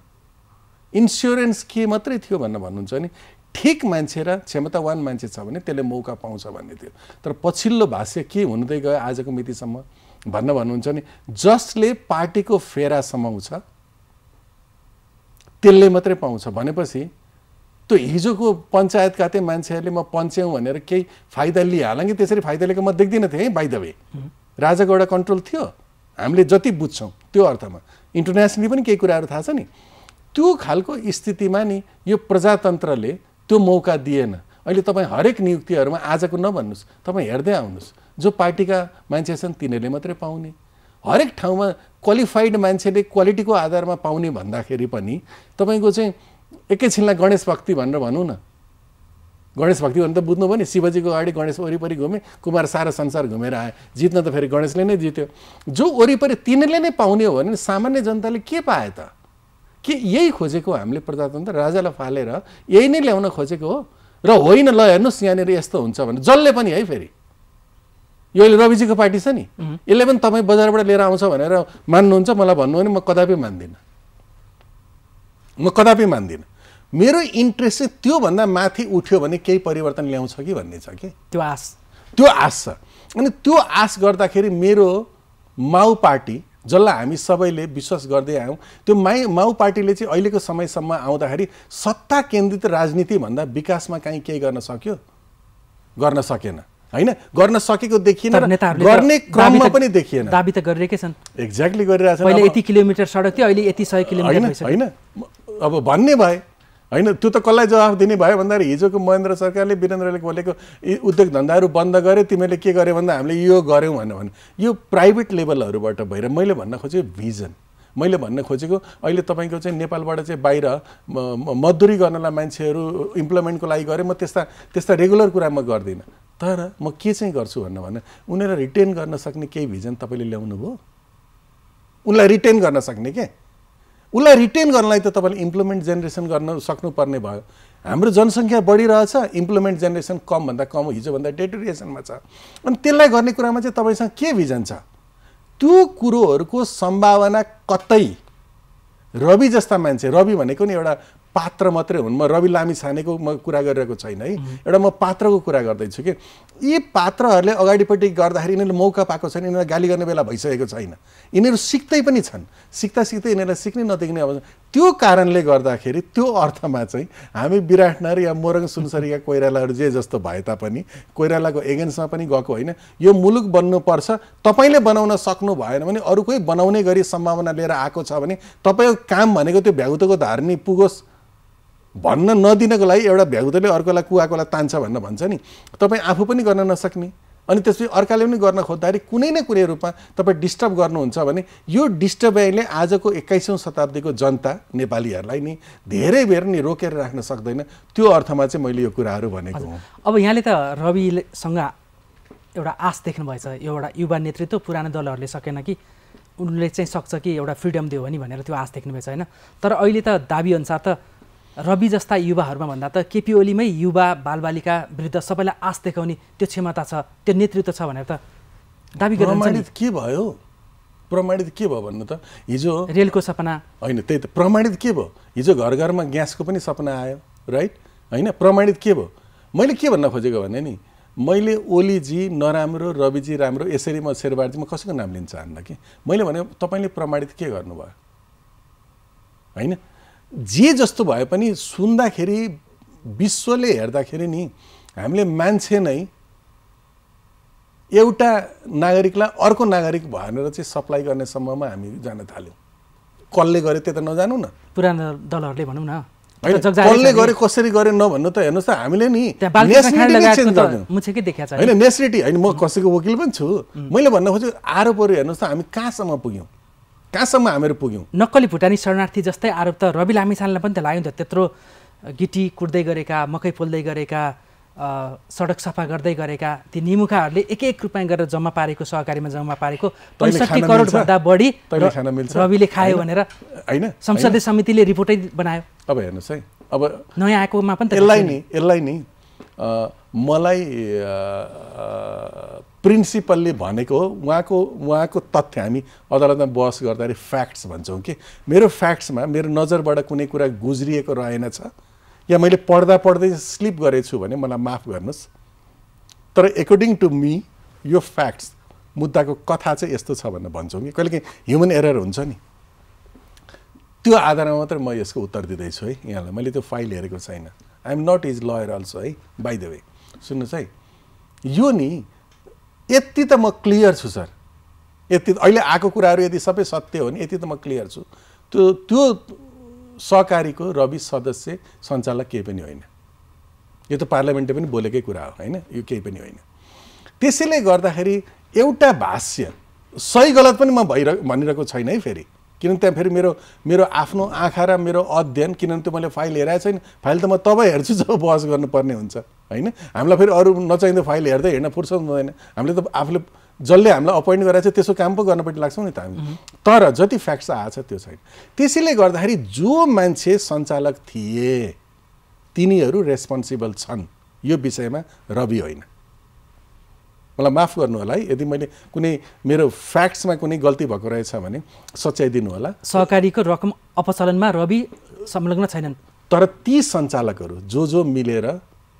Speaker 2: इन्स्योरेन्स के मात्रै थियो भनेर भन्नुहुन्छ नि ठिक मान्छे र क्षमतावान मान्छे छ भने त्यसले मौका पाउँछ भन्ने थियो तर पछिल्लो भाष्य के हुँदै गयो आजको मितिसम्म भन्न भन्नुहुन्छ नि जसले पार्टीको फेरा समाउँछ त्यसले मात्रै पाउँछ भनेपछि त्यो हिजोको पञ्चायतका त्यही मान्छेहरूले म पन्च्याउँ भनेर केही फाइदा लिएँ कि त्यसरी फाइदा लिएको म देख्दिनँ थिएँ है बाई द वे राजाको एउटा कन्ट्रोल थियो हामीले जति बुझ्छौँ त्यो अर्थमा इन्टरनेसनली पनि केही कुराहरू थाहा छ नि त्यो खालको स्थितिमा नि यो प्रजातन्त्रले त्यो मौका दिएन अहिले तपाईँ हरेक नियुक्तिहरूमा आजको नभन्नुहोस् तपाईँ हेर्दै आउनुहोस् जो पार्टीका मान्छे छन् तिनीहरूले मात्रै पाउने हरेक ठाउँमा क्वालिफाइड मान्छेले क्वालिटीको आधारमा पाउने भन्दाखेरि पनि तपाईँको चाहिँ एकैछिनलाई गणेश भक्ति भनेर भनौँ न गणेश भक्ति भने त बुझ्नु भयो नि शिवजीको अगाडि गणेश वरिपरि घुमेँ कुमार सारा संसार घुमेर आए जित्न त फेरि गणेशले नै जित्यो जो वरिपरि तिनीहरूले नै पाउने हो भने सामान्य जनताले के पाए त के यही खोजेको हामीले प्रजातन्त्र राजालाई फालेर यही नै ल्याउन खोजेको हो र होइन ल हेर्नुहोस् यहाँनिर यस्तो हुन्छ भने जसले पनि है फेरि यो अहिले रविजीको पार्टी छ नि यसले पनि तपाईँ बजारबाट लिएर आउँछ भनेर मान्नुहुन्छ मलाई हो भने म कदापि मान्दिनँ म कदापि मान्दिनँ मेरो इन्ट्रेस्ट चाहिँ त्योभन्दा माथि उठ्यो भने केही परिवर्तन ल्याउँछ कि भन्ने छ कि त्यो आश त्यो आश छ अनि त्यो आश गर्दाखेरि मेरो माउ पार्टी जसलाई हामी सबैले विश्वास गर्दै आयौँ त्यो माइ माउ पार्टीले चाहिँ अहिलेको समयसम्म आउँदाखेरि सत्ता केन्द्रित राजनीतिभन्दा विकासमा काहीँ केही गर्न सक्यो गर्न सकेन होइन गर्न सकेको देखिएन गर्ने क्रममा पनि देखिएन दाबी त गरिरहेकै छन् एक्ज्याक्टली छ यति किलोमिटर सडक थियो अहिले यति सय किलोमिटर होइन अब भन्ने भए होइन त्यो त कसलाई जवाफ दिने भयो भन्दाखेरि हिजोको महेन्द्र सरकारले वीरेन्द्रले बोलेको उद्योग धन्दाहरू बन्द गरेँ तिमीहरूले के गर्यो भन्दा हामीले यो गऱ्यौँ भनेर भने यो प्राइभेट लेभलहरूबाट भएर मैले भन्न खोजेको भिजन मैले भन्न खोजेको अहिले तपाईँको चाहिँ नेपालबाट चाहिँ बाहिर मजदुरी गर्नलाई मान्छेहरू इम्प्लोइमेन्टको लागि गरेँ म त्यस्ता त्यस्ता रेगुलर कुरा म गर्दिनँ तर म के चाहिँ गर्छु भन्न भने उनीहरूलाई रिटेन गर्न सक्ने केही भिजन तपाईँले ल्याउनु भयो उनलाई रिटेन गर्न सक्ने क्या उसलाई रिटेन गर्नलाई त तपाईँले इम्प्लोइमेन्ट जेनेरेसन गर्न सक्नुपर्ने भयो हाम्रो जनसङ्ख्या बढिरहेछ इम्प्लोइमेन्ट जेनेरेसन कमभन्दा कम हिजोभन्दा डेटोरिएसनमा छ अनि त्यसलाई गर्ने कुरामा चाहिँ तपाईँसँग के भिजन छ त्यो कुरोहरूको सम्भावना कतै रवि जस्ता मान्छे रवि भनेको नि एउटा पात्र मात्रै हुन् म रवि लामी छानेको म कुरा गरिरहेको छैन है एउटा म पात्रको कुरा गर्दैछु कि यी पात्रहरूले अगाडिपट्टि गर्दाखेरि यिनीहरूले मौका पाएको छैन यिनीहरूलाई गाली गर्ने बेला भइसकेको छैन यिनीहरू सिक्दै पनि छन् सिक्दा सिक्दै यिनीहरूलाई सिक्ने नदेख्ने अवस्था त्यो कारणले गर्दाखेरि त्यो अर्थमा चाहिँ हामी विराटनगर या मोरङ सुनसरीका कोइरालाहरू जे जस्तो भए तापनि कोइरालाको एगेन्स्टमा पनि गएको होइन यो मुलुक बन्नुपर्छ तपाईँले बनाउन सक्नु भएन भने अरू कोही बनाउने गरी सम्भावना लिएर आएको छ भने तपाईँको काम भनेको त्यो भ्याउतोको धार्नी पुगोस् भन्न नदिनको लागि एउटा भ्याउदले अर्कोलाई कुवाकोलाई तान्छ भनेर भन्छ नि तपाईँ आफू पनि गर्न नसक्ने अनि त्यसपछि अर्काले पनि गर्न खोज्दाखेरि कुनै न कुनै रूपमा तपाईँ डिस्टर्ब गर्नुहुन्छ भने यो डिस्टर्बले आजको एक्काइसौँ शताब्दीको जनता नेपालीहरूलाई नि धेरै बेर नि रोकेर राख्न सक्दैन त्यो अर्थमा चाहिँ मैले यो कुराहरू भनेको हुँ
Speaker 1: अब यहाँले त रविसँग एउटा आश देख्नुभएछ एउटा युवा नेतृत्व पुरानो दलहरूले सकेन कि उनले चाहिँ सक्छ कि एउटा फ्रिडम दियो भने भनेर त्यो आश देख्नुभएछ होइन तर अहिले त दाबी अनुसार त रवि जस्ता युवाहरूमा भन्दा त केपी ओलीमै युवा बालबालिका वृद्ध सबैलाई आश देखाउने त्यो क्षमता छ त्यो नेतृत्व छ भनेर त दाबी प्रमाणित
Speaker 2: के भयो प्रमाणित के भयो भन्नु त हिजो रेलको सपना होइन त्यही त प्रमाणित के भयो हिजो घर घरमा ग्यासको पनि सपना आयो राइट होइन प्रमाणित के भयो मैले के भन्न खोजेको भने नि मैले ओलीजी नराम्रो रविजी राम्रो यसरी म शेरबारजी म कसैको नाम लिन चाहन्न कि मैले भने तपाईँले प्रमाणित के गर्नुभयो होइन जे जस्तो भए पनि सुन्दाखेरि विश्वले हेर्दाखेरि नि हामीले मान्छे नै एउटा नागरिकलाई अर्को नागरिक भनेर चाहिँ सप्लाई गर्ने सम्ममा हामी जान थाल्यौँ कसले गरे त्यो त नजानु न
Speaker 1: पुरानो दलहरूले भनौँ न कसले गरे
Speaker 2: कसरी गरे नभन्नु त हेर्नुहोस् त हामीले नि होइन
Speaker 1: नेसेसिटी
Speaker 2: होइन म कसैको वकिल पनि छु मैले भन्न खोजेको आरोपहरू हेर्नुहोस् त हामी कहाँसम्म पुग्यौँ कहाँसम्म हामीहरू पुग्यौँ
Speaker 1: नक्कली भुटानी शरणार्थी जस्तै आरोप त रवि लामिछानेलाई पनि त लाग्यो नि त त्यत्रो गिटी कुट्दै गरेका मकै पोल्दै गरेका सडक सफा गर्दै गरेका ती निमुखाहरूले एक एक रुपियाँ गरेर जम्मा पारेको सहकारीमा जम्मा पारेको पैँसठी करोडभन्दा बढी रविले खायो भनेर होइन संसदीय समितिले रिपोर्टै बनायो अब हेर्नुहोस् है अब नयाँ आएकोमा पनि यसलाई नि यसलाई
Speaker 2: नि मलाई प्रिन्सिपलले भनेको हो उहाँको उहाँको तथ्य हामी अदालतमा बहस गर्दाखेरि फ्याक्ट्स भन्छौँ कि मेरो फ्याक्ट्समा मेरो नजरबाट कुनै कुरा गुज्रिएको रहेनछ या मैले पढ्दा पढ्दै स्लिप गरेछु भने मलाई माफ गर्नुहोस् तर एकर्डिङ टु मी यो फ्याक्ट्स मुद्दाको कथा चाहिँ यस्तो छ भनेर भन्छौँ कि कहिलेकाहीँ ह्युमन एरर हुन्छ नि त्यो आधारमा मात्र म यसको उत्तर दिँदैछु है यहाँलाई मैले त्यो फाइल हेरेको छैन I'm not is lawyer also है बाई द वे सुन्नुहोस् है यो नि यति त म क्लियर छु सर यति अहिले आएको कुराहरू यदि सबै सत्य हो भने यति त म क्लियर छु त्यो त्यो सहकारीको रवि सदस्य सञ्चालक केही पनि होइन यो त पार्लियामेन्टले पनि बोलेकै कुरा हो होइन यो केही पनि होइन त्यसैले गर्दाखेरि एउटा भाष्य सही गलत पनि म भइरह भनिरहेको छैन है फेरि किनभने त्यहाँ फेरि मेरो मेरो आफ्नो आँखा र मेरो अध्ययन किनभने त्यो मैले फाइल हेराएको छैन फाइल त म तब हेर्छु जब बहस गर्नुपर्ने हुन्छ होइन हामीलाई फेरि अरू नचाहिँदो फाइल हेर्दै हेर्न फुर्सद हुँदैन हामीले त आफूले जसले हामीलाई अपोइन्ट गराएको छ त्यसो काम पो गर्नपट्टि लाग्छौँ नि त हामी तर जति फ्याक्ट्स आएको छ त्यो छैन त्यसैले गर्दाखेरि जो मान्छे सञ्चालक थिए तिनीहरू रेस्पोन्सिबल छन् यो विषयमा रवि होइन मलाई माफ गर्नु होला है यदि मैले कुनै मेरो फ्याक्ट्समा कुनै गल्ती भएको रहेछ भने सच्याइदिनु होला सहकारीको रकम अपचलनमा रवि संलग्न छैनन् तर ती सञ्चालकहरू जो जो मिलेर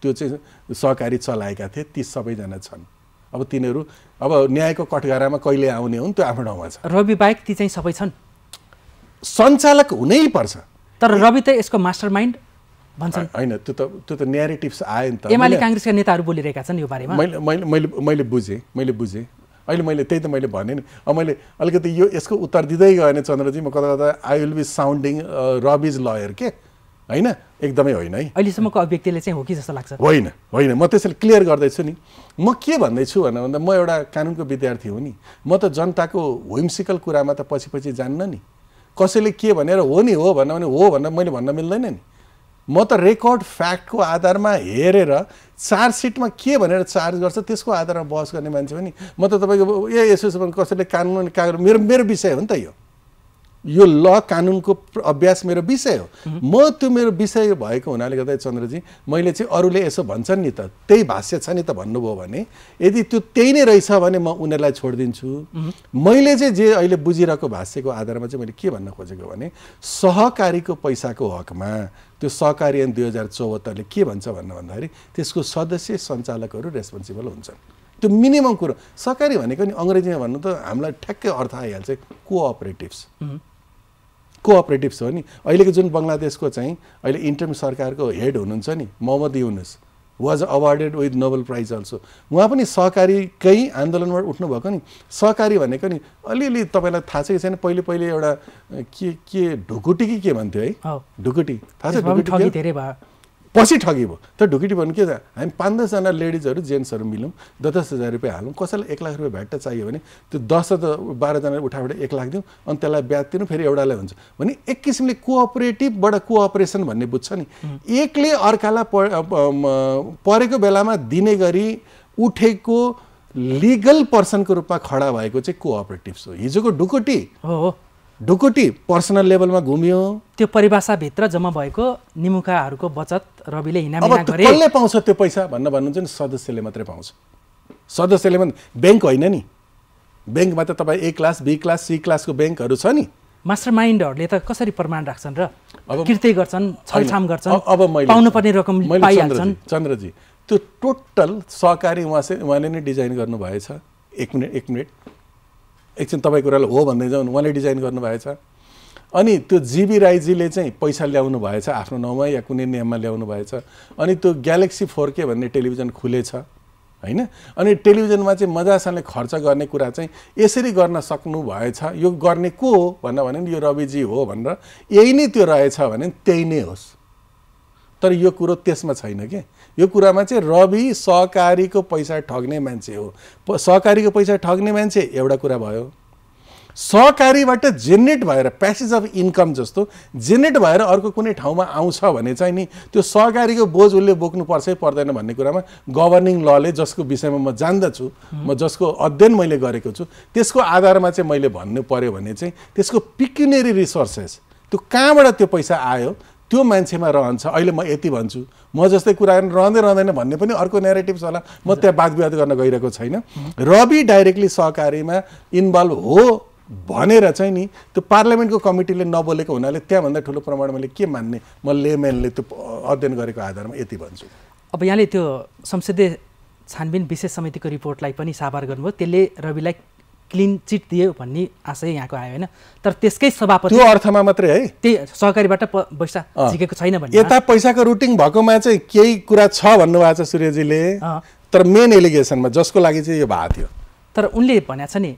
Speaker 2: त्यो चाहिँ सहकारी चलाएका थिए ती सबैजना छन् अब तिनीहरू अब न्यायको कटघरामा कहिले आउने हुन् त्यो आफ्नो ठाउँमा
Speaker 1: छ रवि बाहेक ती चाहिँ सबै छन्
Speaker 2: सञ्चालक हुनै पर्छ तर रवि त यसको मास्टर माइन्ड भन्छन् होइन त्यो त त्यो त नेरेटिभ्स आयो नि त एमाले काङ्ग्रेसका
Speaker 1: नेताहरू बोलिरहेका छन् यो बारेमा मैले
Speaker 2: मैले मैले मैले बुझेँ मैले बुझेँ अहिले मैले त्यही त मैले भनेँ नि अब मैले अलिकति यो यसको उत्तर दिँदै गएँ भने चन्द्रजी म कता कता I will be sounding rubbish lawyer के होइन एकदमै होइन है
Speaker 1: अहिलेसम्मको अभिव्यक्तिले चाहिँ हो कि जस्तो लाग्छ होइन
Speaker 2: होइन म त्यसैले क्लियर गर्दैछु नि म के भन्दैछु भनेर भन्दा म एउटा कानुनको विद्यार्थी हो नि म त जनताको हिमसिकल कुरामा त पछि पछि जान्न नि कसैले के भनेर हो नि हो भन्न भने हो भनेर मैले भन्न मिल्दैन नि म त रेकर्ड फ्याक्टको आधारमा हेरेर सिटमा के भनेर चार्ज गर्छ त्यसको आधारमा बहस गर्ने मान्छे हो नि म त तपाईँको ए यसो यसो कसैले कानुन कागज मेरो मेरो विषय हो नि त यो यो ल कानुनको अभ्यास मेरो विषय हो म त्यो मेरो विषय भएको हुनाले गर्दा चन्द्रजी मैले चाहिँ अरूले यसो भन्छन् नि त त्यही भाष्य छ नि त भन्नुभयो भने यदि त्यो त्यही नै रहेछ भने म उनीहरूलाई छोडिदिन्छु मैले चाहिँ जे अहिले बुझिरहेको भाष्यको आधारमा चाहिँ मैले के भन्न खोजेको भने सहकारीको पैसाको हकमा त्यो सहकारी ऐन दुई हजार चौहत्तरले के भन्छ भन्नु भन्दाखेरि त्यसको सदस्य सञ्चालकहरू रेस्पोन्सिबल हुन्छन् त्यो मिनिमम कुरो सहकारी भनेको नि अङ्ग्रेजीमा भन्नु त हामीलाई ठ्याक्कै अर्थ आइहाल्छ कोअपरेटिभ्स कोअपरेटिभ्स हो नि अहिलेको जुन बङ्गलादेशको चाहिँ अहिले इन्टर्म सरकारको हेड हुनुहुन्छ नि Muhammad Yunus was awarded with Nobel prize also उहाँ पनि सहकारीकै आन्दोलनबाट उठ्नुभएको नि सहकारी भनेको नि अलिअलि तपाईँलाई थाहा छ कि छैन पहिले पहिले एउटा के के ढुकुटी कि के भन्थ्यो है ढुकुटी थाहा छ पछि ठगिभयो त ढुकिटी भन्नु के छ हामी पाँच दसजना लेडिजहरू जेन्ट्सहरू मिलौँ दस दस हजार रुपियाँ हालौँ कसैलाई एक लाख रुपियाँ भ्याट चाहियो भने त्यो दस बाह्रजना उठाएर एक लाख दिउँ अनि त्यसलाई ब्याज तिर्नु फेरि एउटालाई हुन्छ भने एक किसिमले कोअपरेटिभबाट कोअपरेसन भन्ने बुझ्छ नि एकले अर्कालाई परेको बेलामा दिने गरी उठेको लिगल पर्सनको रूपमा खडा भएको चाहिँ कोअपरेटिभ्स हो हिजोको ढुकुटी हो ढुकुटी पर्सनल लेभलमा घुम्यो
Speaker 1: त्यो परिभाषाभित्र जम्मा भएको निमुखाहरूको बचत रविले हिँडाम कसले
Speaker 2: पाउँछ त्यो पैसा भन्न भन्नुहुन्छ नि सदस्यले मात्रै पाउँछ सदस्यले मात्रै ब्याङ्क होइन नि ब्याङ्कमा त तपाईँ A class B class C क्लासको ब्याङ्कहरू छ नि
Speaker 1: मास्टर माइन्डहरूले त कसरी प्रमाण राख्छन् र अब कृत्य गर्छन् छलछाम गर्छन् अब मैले पाउनुपर्ने रकम पाइहाल्छन्
Speaker 2: चन्द्रजी त्यो टोटल सहकारी उहाँ उहाँले नै डिजाइन गर्नुभएछ एक मिनट एक मिनट एकछिन तपाईँ कुरालाई हो भन्दै जाउँ उहाँले डिजाइन गर्नुभएछ अनि त्यो जिबी राईजीले चाहिँ पैसा ल्याउनु भएछ आफ्नो नाउँमा या कुनै नियममा ल्याउनु भएछ अनि त्यो ग्यालेक्सी फोर के भन्ने टेलिभिजन खुलेछ होइन अनि टेलिभिजनमा चाहिँ मजासँगले खर्च गर्ने कुरा चाहिँ यसरी गर्न सक्नु भएछ यो गर्ने को हो भनेर भने यो रविजी हो भनेर यही नै त्यो रहेछ भने त्यही नै होस् तर यो कुरो त्यसमा छैन कि यो कुरामा चाहिँ रवि सहकारीको पैसा ठग्ने मान्छे हो सहकारीको पैसा ठग्ने मान्छे एउटा कुरा भयो सहकारीबाट जेनेरेट भएर प्यासेज अफ इन्कम जस्तो जेनेरेट भएर अर्को कुनै ठाउँमा आउँछ भने चाहिँ नि त्यो सहकारीको बोझ उसले बोक्नुपर्छै पर्दैन भन्ने कुरामा गभर्निङ लले जसको विषयमा म जान्दछु म जसको अध्ययन मैले गरेको छु त्यसको आधारमा चाहिँ मैले भन्नु पऱ्यो भने चाहिँ त्यसको पिक्युनेरी रिसोर्सेस त्यो कहाँबाट त्यो पैसा आयो त्यो मान्छेमा रहन्छ अहिले म यति भन्छु म जस्तै कुरा रहँदै रहँदैन भन्ने पनि अर्को नेरेटिभ होला म त्यहाँ वादविवाद गर्न गइरहेको छैन रवि डाइरेक्टली सहकारीमा इन्भल्भ हो भनेर चाहिँ नि त्यो पार्लियामेन्टको कमिटीले नबोलेको हुनाले त्यहाँभन्दा ठुलो प्रमाण मैले के मान्ने म लेमेनले त्यो अध्ययन गरेको आधारमा यति भन्छु
Speaker 1: अब यहाँले त्यो संसदीय छानबिन विशेष समितिको रिपोर्टलाई पनि साभार गर्नुभयो त्यसले रविलाई क्लिन चिट दियो भन्ने आशय यहाँको आयो होइन तर त्यसकै सभापति त्यो अर्थमा मात्रै है त्यही सहकारीबाट पैसा झिकेको छैन भने यता
Speaker 2: पैसाको रुटिङ भएकोमा चाहिँ केही कुरा छ भन्नुभएको छ सूर्यजीले तर मेन एलिगेसनमा जसको लागि चाहिँ यो भएको थियो
Speaker 1: तर उनले भनेको छ नि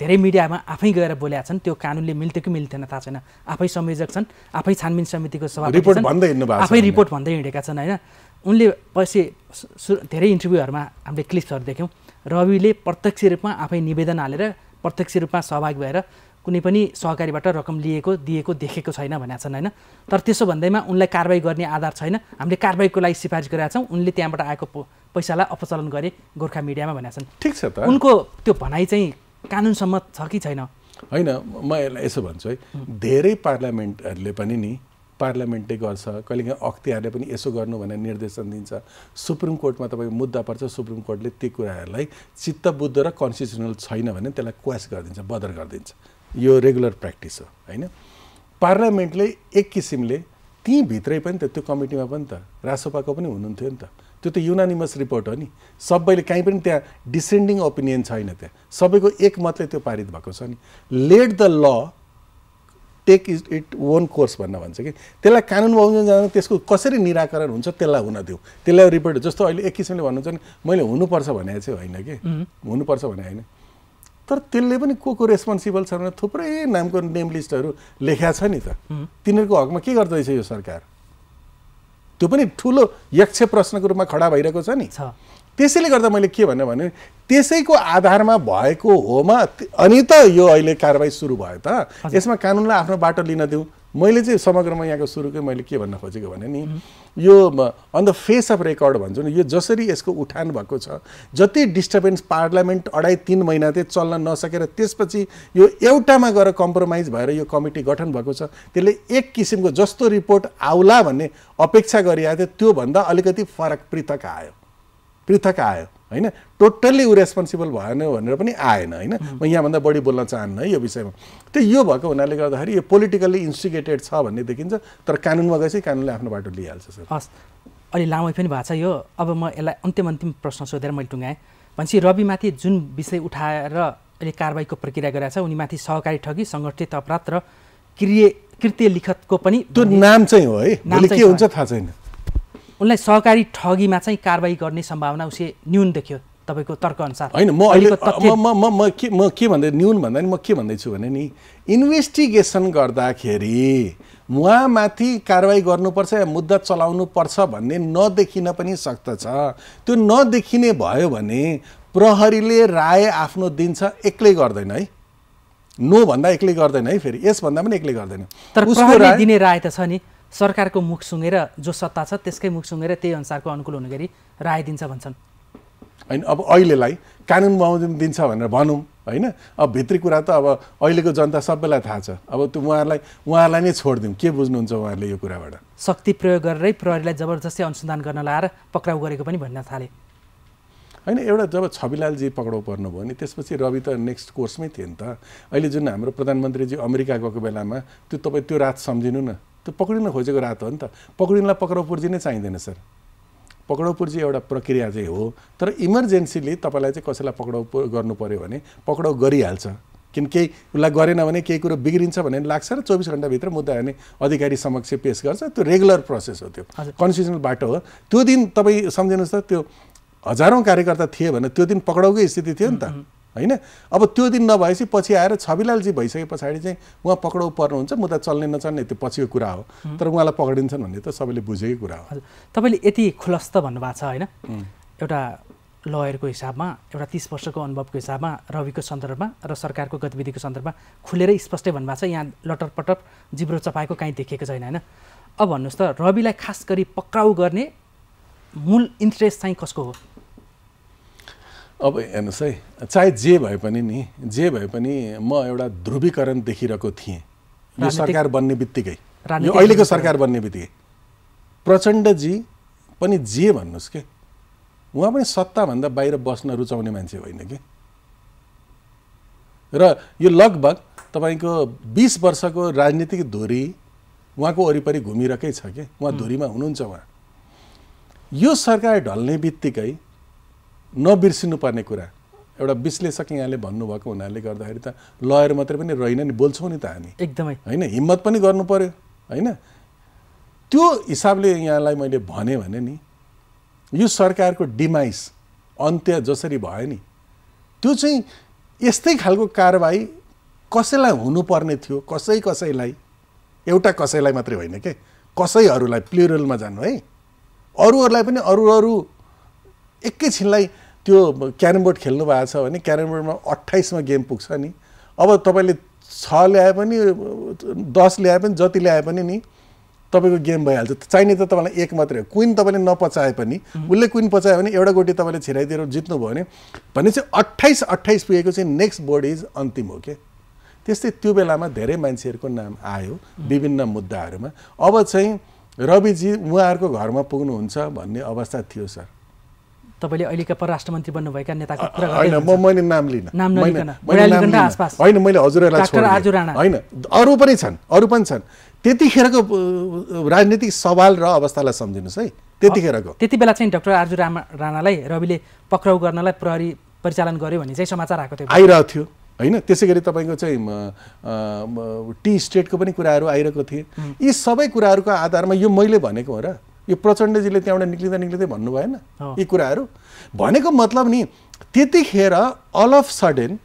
Speaker 1: धेरै मिडियामा आफै गएर बोलेका छन् त्यो कानुनले मिल्थ्यो कि मिल्थेन थाहा छैन आफै संयोजक छन् आफै छानबिन समितिको सभा रिपोर्ट भन्दै हिँड्नु भएको आफै रिपोर्ट भन्दै हिँडेका छन् होइन उनले पछि धेरै इन्टरभ्यूहरूमा हामीले क्लिप्सहरू देख्यौँ रविले प्रत्यक्ष रूपमा आफै निवेदन हालेर प्रत्यक्ष रूपमा सहभागी भएर कुनै पनि सहकारीबाट रकम लिएको दिएको देखेको छैन भनेका छन् होइन तर त्यसो भन्दैमा उनलाई कारवाही गर्ने आधार छैन हामीले कारवाहीको लागि सिफारिस गरेका छौँ उनले त्यहाँबाट आएको पैसालाई अपचलन गरे गोर्खा मिडियामा भनेका छन्
Speaker 2: ठिक छ त उनको
Speaker 1: त्यो भनाइ चाहिँ कानुनसम्म छ कि छैन
Speaker 2: होइन म यसलाई यसो भन्छु है धेरै पार्लियामेन्टहरूले पनि नि पार्लियामेन्टले गर्छ कहिलेकाहीँ अख्तियारले पनि यसो गर्नु भनेर निर्देशन दिन्छ सुप्रिम कोर्टमा तपाईँको मुद्दा पर्छ सुप्रिम कोर्टले ती कुराहरूलाई चित्तबुद्ध र कन्स्टिट्युसनल छैन भने त्यसलाई क्वास गरिदिन्छ बदर गरिदिन्छ यो रेगुलर प्र्याक्टिस हो होइन पार्लियामेन्टले एक किसिमले त्यहीँभित्रै पनि त त्यो कमिटीमा पनि त रासोपाको पनि हुनुहुन्थ्यो नि त त्यो त युनानिमस रिपोर्ट हो नि सबैले काहीँ पनि त्यहाँ डिसेन्डिङ ओपिनियन छैन त्यहाँ सबैको एक मतले त्यो पारित भएको छ नि लेट द ल टेक इज इट ओन कोर्स भन्न भन्छ कि त्यसलाई कानुनमा उब्जन जाँदा त्यसको कसरी निराकरण हुन्छ त्यसलाई हुन दिउँ त्यसलाई रिपोर्ट जस्तो अहिले एक किसिमले भन्नुहुन्छ नि मैले हुनुपर्छ भने चाहिँ होइन कि हुनुपर्छ भने होइन तर त्यसले पनि को को रेस्पोन्सिबल छ भने थुप्रै नामको नेम लिस्टहरू लेखा छ नि त तिनीहरूको हकमा के गर्दैछ यो सरकार त्यो पनि ठुलो यक्ष प्रश्नको रूपमा खडा भइरहेको छ नि त्यसैले गर्दा मैले के भने भने त्यसैको आधारमा भएको होमा अनि त यो अहिले कारवाही सुरु भयो त यसमा कानुनलाई आफ्नो बाटो लिन दिउँ मैले चाहिँ समग्रमा यहाँको सुरुकै मैले के भन्न खोजेको भने नि यो on the face of record भन्छु नि यो जसरी यसको उठान भएको छ जति डिस्टर्बेन्स पार्लियामेन्ट अढाई तिन महिना चाहिँ चल्न नसकेर त्यसपछि यो एउटामा गएर कम्प्रोमाइज भएर यो कमिटी गठन भएको छ त्यसले एक किसिमको जस्तो रिपोर्ट आउला भन्ने अपेक्षा गरिरहेको थियो त्योभन्दा अलिकति फरक पृथक आयो पृथक आयो होइन टोटल्ली ऊ रेस्पोन्सिबल भएन भनेर पनि आएन होइन म यहाँभन्दा बढी बोल्न चाहन्न है यो विषयमा त्यो यो भएको हुनाले गर्दाखेरि यो पोलिटिकल्ली इन्स्टिगेटेड छ भन्ने देखिन्छ तर कानुनमा गएपछि कानुनले आफ्नो बाटो लिइहाल्छ सर
Speaker 1: हस् अलि लामै पनि भएको छ यो अब म यसलाई अन्तिम अन्तिम प्रश्न सोधेर मैले टुङ्गाएँ भनेपछि रविमाथि जुन विषय उठाएर अहिले कारवाहीको प्रक्रिया गराएको छ उनीमाथि सहकारी ठगी सङ्गठित अपराध र क्रिय कृत्य लिखतको पनि त्यो नाम चाहिँ हो है के हुन्छ थाहा छैन उनलाई सहकारी ठगीमा चाहिँ कारवाही गर्ने सम्भावना उसले न्यून देखियो तपाईँको तर्कअनुसार होइन म अहिले
Speaker 2: म के भन्दै न्यून भन्दा नि म के भन्दैछु भने नि इन्भेस्टिगेसन गर्दाखेरि उहाँमाथि कारवाही गर्नुपर्छ या मुद्दा पर्छ भन्ने नदेखिन पनि सक्दछ त्यो नदेखिने भयो भने प्रहरीले राय आफ्नो दिन्छ एक्लै गर्दैन है नो भन्दा एक्लै गर्दैन है फेरि यसभन्दा पनि एक्लै गर्दैन तर उसको
Speaker 1: दिने राय त छ नि सरकारको मुख सुँगेर जो सत्ता छ त्यसकै मुख सुँगेर त्यही अनुसारको अनुकूल हुने गरी राय दिन्छ भन्छन्
Speaker 2: होइन अब अहिलेलाई कानुन बमोजिम दिन्छ भनेर भनौँ होइन अब भित्री कुरा त अब अहिलेको जनता सबैलाई थाहा छ अब त्यो उहाँहरूलाई उहाँहरूलाई नै छोडिदिउँ के बुझ्नुहुन्छ उहाँहरूले यो कुराबाट
Speaker 1: शक्ति प्रयोग गरेरै प्रहरीलाई जबरजस्ती अनुसन्धान गर्न लाएर पक्राउ गरेको पनि भन्न थाले
Speaker 2: होइन एउटा जब छविलालजी पक्राउ पर्नुभयो नि त्यसपछि रवि त नेक्स्ट कोर्समै थिए नि त अहिले जुन हाम्रो प्रधानमन्त्रीजी अमेरिका गएको बेलामा त्यो तपाईँ त्यो रात सम्झिनु न त्यो पक्रिन खोजेको रात हो नि त पक्रिनलाई पक्राउ पुर्जी नै चाहिँदैन सर पक्राउ पुर्जी एउटा प्रक्रिया चाहिँ हो तर इमर्जेन्सीले तपाईँलाई चाहिँ कसैलाई पक्राउ गर्नु पऱ्यो भने पक्राउ गरिहाल्छ किन केही उसलाई गरेन भने केही कुरो बिग्रिन्छ भने लाग्छ र चौबिस घन्टाभित्र मुद्दा भने अधिकारी समक्ष पेस गर्छ त्यो रेगुलर प्रोसेस हो त्यो कन्स्टिट्युसनल बाटो हो त्यो दिन तपाईँ सम्झिनुहोस् त त्यो हजारौँ कार्यकर्ता थिए भने त्यो दिन पक्राउकै स्थिति थियो नि त होइन अब त्यो दिन नभएपछि पछि आएर छविलालजी भइसके पछाडि चाहिँ उहाँ पक्राउ पर्नुहुन्छ मुद्दा चल्ने नचल्ने त्यो पछिको कुरा हो तर उहाँलाई पक्रिन्छन् भन्ने त सबैले बुझेकै कुरा
Speaker 1: हो तपाईँले यति खुलस्त भन्नुभएको छ होइन एउटा लयरको हिसाबमा एउटा तिस वर्षको अनुभवको हिसाबमा रविको सन्दर्भमा र सरकारको गतिविधिको सन्दर्भमा खुलेरै स्पष्टै भन्नुभएको छ यहाँ लटरपटर जिब्रो चपाएको काहीँ देखेको छैन होइन अब भन्नुहोस् त रविलाई खास गरी पक्राउ गर्ने मूल इन्ट्रेस्ट चाहिँ कसको हो
Speaker 2: अब हेर्नुहोस् है चाहे जे भए पनि नि जे भए पनि म एउटा ध्रुवीकरण देखिरहेको थिएँ यो सरकार बन्ने बित्तिकै यो अहिलेको सरकार बन्ने बित्तिकै प्रचण्डजी पनि जे भन्नुहोस् के उहाँ पनि सत्ताभन्दा बाहिर बस्न रुचाउने मान्छे होइन कि र यो लगभग तपाईँको बिस वर्षको राजनीतिक धुरी उहाँको वरिपरि घुमिरहेकै छ कि उहाँ धुरीमा हुनुहुन्छ उहाँ यो सरकार ढल्ने बित्तिकै नबिर्सिनु पर्ने कुरा एउटा विश्लेषक यहाँले भन्नुभएको हुनाले गर्दाखेरि त लयर मात्रै पनि रहेन नि बोल्छौँ नि त हामी एकदमै होइन हिम्मत पनि गर्नु पऱ्यो होइन त्यो हिसाबले यहाँलाई मैले भने भने नि यो सरकारको डिमाइस अन्त्य जसरी भयो नि त्यो चाहिँ यस्तै खालको कारवाही कसैलाई हुनुपर्ने थियो कसै कसैलाई एउटा कसैलाई मात्रै होइन के कसैहरूलाई प्लुरलमा जानु है अरूहरूलाई पनि अरू अरू एकैछिनलाई त्यो क्यारम बोर्ड खेल्नु भएको छ भने क्यारम बोर्डमा अट्ठाइसमा गेम पुग्छ नि अब तपाईँले छ ल्याए पनि दस ल्याए पनि जति ल्याए पनि नि तपाईँको गेम भइहाल्छ चाहिने त तपाईँलाई एक मात्रै हो क्विन तपाईँले नपचाए पनि उसले क्विन पचायो भने एउटा गोटी तपाईँले छिराइदिएर जित्नुभयो भने भने चाहिँ अट्ठाइस अट्ठाइस पुगेको चाहिँ नेक्स्ट बोर्ड इज अन्तिम हो क्या त्यस्तै त्यो बेलामा धेरै मान्छेहरूको नाम आयो विभिन्न मुद्दाहरूमा अब चाहिँ रविजी उहाँहरूको घरमा पुग्नुहुन्छ भन्ने अवस्था थियो सर
Speaker 1: तपाईँले अहिलेका परराष्ट्र मन्त्री बन्नुभएका नेताको कुरा होइन म
Speaker 2: मैले नाम लिन नाम होइन मैले हजुरहरूलाई होइन अरू पनि छन् अरू पनि छन् त्यतिखेरको राजनीतिक सवाल र अवस्थालाई सम्झिनुहोस् है त्यतिखेरको
Speaker 1: त्यति बेला चाहिँ डाक्टर आर्जु राम राणालाई रविले पक्राउ गर्नलाई प्रहरी परिचालन गर्यो भने चाहिँ समाचार आएको थियो आइरहेको
Speaker 2: थियो होइन त्यसै गरी तपाईँको चाहिँ टी स्टेटको पनि कुराहरू आइरहेको थिए यी सबै कुराहरूको आधारमा यो मैले भनेको हो र यो प्रचण्डजीले त्यहाँबाट निक्लिँदा निक्लिँदै भन्नु भएन यी कुराहरू भनेको मतलब नि त्यतिखेर अल अफ सडेन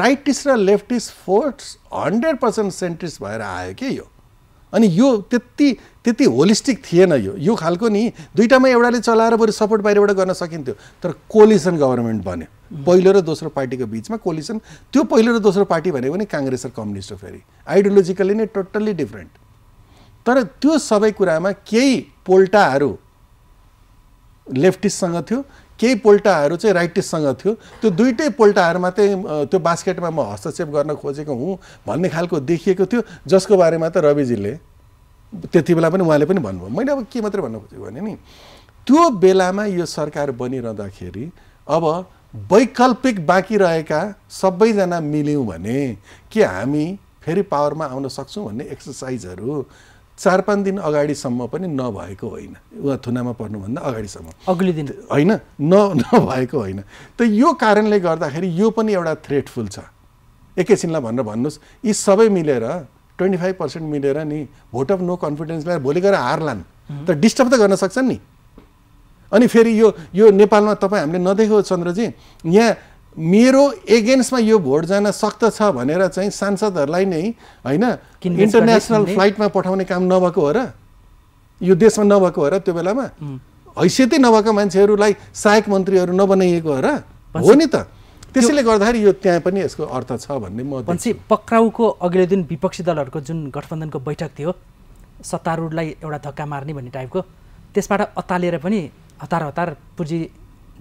Speaker 2: राइटिस्ट र leftist force hundred percent centrist भएर आयो के यो अनि यो त्यति त्यति होलिस्टिक थिएन यो यो खालको नि दुइटामा एउटाले चलाएर बरु सपोर्ट बाहिरबाट गर्न सकिन्थ्यो तर कोलिसन गभर्मेन्ट भन्यो पहिलो र दोस्रो पार्टीको बिचमा कोलिसन त्यो पहिलो र दोस्रो पार्टी भनेको नि काङ्ग्रेस र कम्युनिस्ट हो फेरि आइडियोलोजिकली नै टोटल्ली डिफ्रेन्ट तर त्यो सबै कुरामा केही पोल्टाहरू लेफ्टिस्टसँग थियो केही पोल्टाहरू चाहिँ राइटिस्टसँग थियो त्यो दुइटै पोल्टाहरूमा चाहिँ त्यो बास्केटमा म हस्तक्षेप गर्न खोजेको हुँ भन्ने खालको देखिएको थियो जसको बारेमा त रविजीले त्यति बेला पनि उहाँले पनि भन्नुभयो मैले अब के मात्रै भन्न खोजेको भने नि त्यो बेलामा यो सरकार बनिरहँदाखेरि अब वैकल्पिक बाँकी रहेका सबैजना मिल्यौँ भने के हामी फेरि पावरमा आउन सक्छौँ भन्ने एक्सर्साइजहरू चार पाँच दिन अगाडिसम्म पनि नभएको होइन वा थुनामा पर्नुभन्दा अगाडिसम्म अघिल्लो दिन होइन न नभएको होइन त यो कारणले गर्दाखेरि यो पनि एउटा थ्रेटफुल छ एकैछिनलाई भनेर भन्नुहोस् यी सबै मिलेर ट्वेन्टी फाइभ पर्सेन्ट मिलेर नि भोट अफ नो कन्फिडेन्सलाई भोलि गएर हारलान् तर त डिस्टर्ब त गर्न सक्छन् नि अनि फेरि यो यो नेपालमा तपाईँ हामीले नदेखेको चन्द्रजी यहाँ मेरो एगेन्स्टमा यो भोट जान सक्दछ भनेर चाहिँ सांसदहरूलाई नै होइन इन्टरनेसनल फ्लाइटमा पठाउने काम नभएको हो र यो देशमा नभएको हो र त्यो बेलामा हैसियतै नभएको मान्छेहरूलाई सहायक मन्त्रीहरू नबनाइएको हो र हो नि त त्यसैले गर्दाखेरि यो त्यहाँ पनि यसको अर्थ छ भन्ने म भन्छु
Speaker 1: पक्राउको अघिल्लो दिन विपक्षी दलहरूको जुन गठबन्धनको बैठक थियो सत्तारूढलाई एउटा धक्का मार्ने भन्ने टाइपको त्यसबाट अतालेर पनि हतार हतार पुर्जी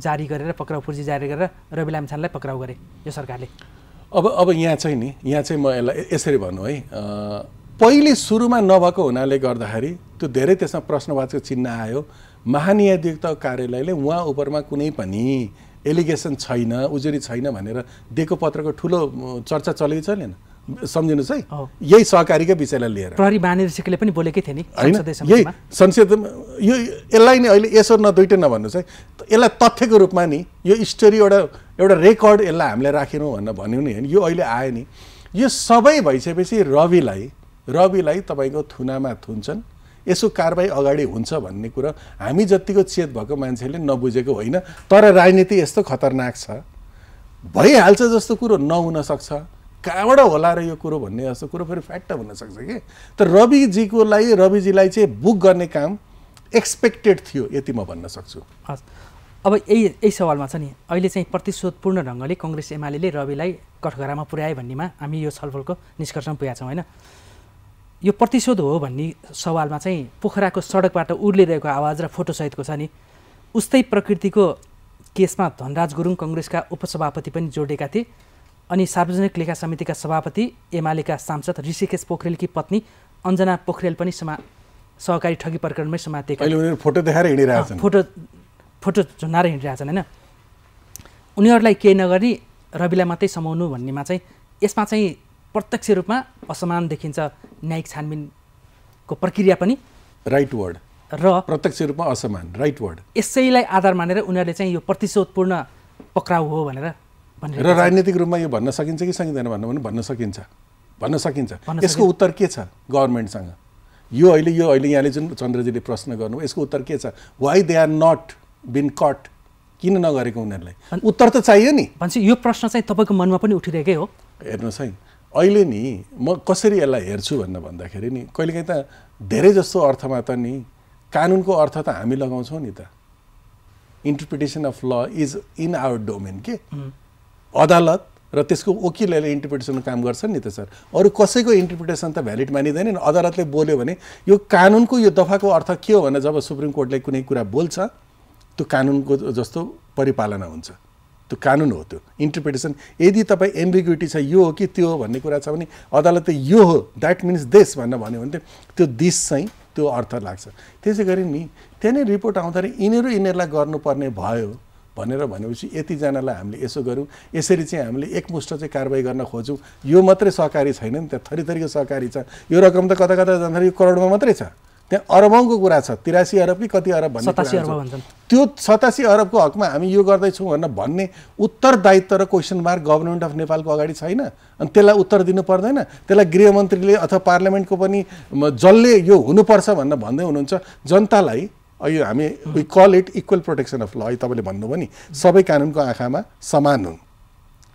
Speaker 1: जारी गरेर पक्राउ फुर्जी जारी गरेर रवि लामिछानेलाई पक्राउ गरे यो सरकारले
Speaker 2: अब अब यहाँ चाहिँ नि यहाँ चाहिँ म यसलाई यसरी भनौँ है पहिले सुरुमा नभएको हुनाले गर्दाखेरि त्यो धेरै त्यसमा प्रश्नवाचक चिन्ह आयो महानियाधिवक्त कार्यालयले उहाँ उपमा कुनै पनि एलिगेसन छैन उजुरी छैन भनेर दिएको पत्रको ठुलो चर्चा चल्यो चलेन सम्झिनुहोस् है यही सहकारीकै विषयलाई लिएर प्रहरी महानिर्देशकले पनि बोलेकै थिए नि होइन यही संसदमा यो यसलाई नि अहिले यसो न दुइटै नभन्नुहोस् है यसलाई तथ्यको रूपमा नि यो स्टोरी एउटा एउटा रेकर्ड यसलाई हामीले राखेनौँ भनेर भन्यो नि होइन यो अहिले आयो नि यो सबै भइसकेपछि रविलाई रविलाई तपाईँको थुनामा थुन्छन् यसो कारवाही अगाडि हुन्छ भन्ने कुरा हामी जतिको चेत भएको मान्छेले नबुझेको होइन तर राजनीति यस्तो खतरनाक छ भइहाल्छ जस्तो कुरो नहुन सक्छ कहाँबाट होला र यो कुरो भन्ने जस्तो कुरो फेरि फ्याक्ट हुनसक्छ कि तर रविजीको लागि रविजीलाई चाहिँ बुक गर्ने काम एक्सपेक्टेड थियो यति म भन्न सक्छु हस्
Speaker 1: अब यही यही सवालमा छ नि अहिले चाहिँ प्रतिशोधपूर्ण ढङ्गले कङ्ग्रेस एमाले रविलाई कठघरामा पुर्याए भन्नेमा हामी यो छलफलको निष्कर्षमा पुगेका छौँ होइन यो प्रतिशोध हो भन्ने सवालमा चाहिँ पोखराको सडकबाट उर्लिरहेको आवाज र फोटोसहितको छ नि उस्तै प्रकृतिको केसमा धनराज गुरुङ कङ्ग्रेसका उपसभापति पनि जोडेका थिए अनि सार्वजनिक लेखा समितिका सभापति एमालेका सांसद ऋषिकेश पोखरेलकी पत्नी अञ्जना पोखरेल पनि समा सहकारी ठगी प्रकरणमै समातेका
Speaker 2: फोटो देखाएर हिँडिरहेछन् फोटो
Speaker 1: फोटो झुन्डाएर हिँडिरहेछन् होइन उनीहरूलाई केही नगरी रविलाई मात्रै समाउनु भन्नेमा चाहिँ यसमा चाहिँ प्रत्यक्ष रूपमा असमान देखिन्छ न्यायिक छानबिनको
Speaker 2: प्रक्रिया पनि राइट वर्ड र प्रत्यक्ष रूपमा असमान राइट वर्ड
Speaker 1: यसैलाई आधार मानेर उनीहरूले चाहिँ यो प्रतिशोधपूर्ण पक्राउ हो भनेर र राजनीतिक
Speaker 2: रूपमा यो भन्न सकिन्छ कि सकिँदैन भन्नु भने भन्न सकिन्छ भन्न सकिन्छ यसको उत्तर के छ गभर्मेन्टसँग यो अहिले यो अहिले यहाँले जुन चन्द्रजीले प्रश्न गर्नु यसको उत्तर के छ why they are not been caught किन नगरेको उनीहरूलाई
Speaker 1: उत्तर त चाहियो नि भन्छ यो प्रश्न चाहिँ तपाईँको मनमा पनि उठिरहेकै हो
Speaker 2: हेर्नुहोस् है अहिले नि म कसरी यसलाई हेर्छु भन्न भन्दाखेरि नि कहिलेकाहीँ त धेरै जस्तो अर्थमा त नि कानुनको अर्थ त हामी लगाउँछौँ नि त interpretation of law is in our domain के अदालत र त्यसको वकिलहरूले इन्टरप्रिटेसन काम गर्छन् नि त सर अरू कसैको इन्टरप्रिटेसन त भ्यालिड मानिँदैन नि अदालतले बोल्यो भने यो कानुनको यो दफाको अर्थ के हो भने जब सुप्रिम कोर्टले कुनै कुरा बोल्छ त्यो कानुनको जस्तो परिपालना हुन्छ त्यो कानुन हो त्यो इन्टरप्रिटेसन यदि तपाईँ एम्बिग्युटी छ यो हो कि त्यो हो भन्ने कुरा छ भने अदालतले यो हो द्याट मिन्स देश भनेर भन्यो भने त्यो दिस चाहिँ त्यो अर्थ लाग्छ त्यसै गरी नि त्यहाँ नै रिपोर्ट आउँदाखेरि यिनीहरू यिनीहरूलाई गर्नुपर्ने भयो भनेर भनेपछि यतिजनालाई हामीले यसो गऱ्यौँ यसरी चाहिँ हामीले एकमुष्ट चाहिँ कारवाही गर्न खोज्यौँ यो मात्रै सहकारी छैन नि त्यहाँ थरी थरीको सहकारी छ यो रकम त कता कता जाँदाखेरि करोडमा मात्रै छ त्यहाँ अरबौँको कुरा छ तिरासी अरब कि कति अरब भन्ने त्यो सतासी अरबको हकमा हामी यो गर्दैछौँ भनेर भन्ने उत्तरदायित्व र क्वेसन मार्क गभर्मेन्ट अफ नेपालको अगाडि छैन अनि त्यसलाई उत्तर दिनु पर्दैन त्यसलाई गृहमन्त्रीले अथवा पार्लियामेन्टको पनि जसले यो हुनुपर्छ भनेर भन्दै हुनुहुन्छ जनतालाई अहिले हामी we call it equal protection of law अहिले तपाईँले भन्नुभयो नि सबै कानुनको आँखामा समान हुन्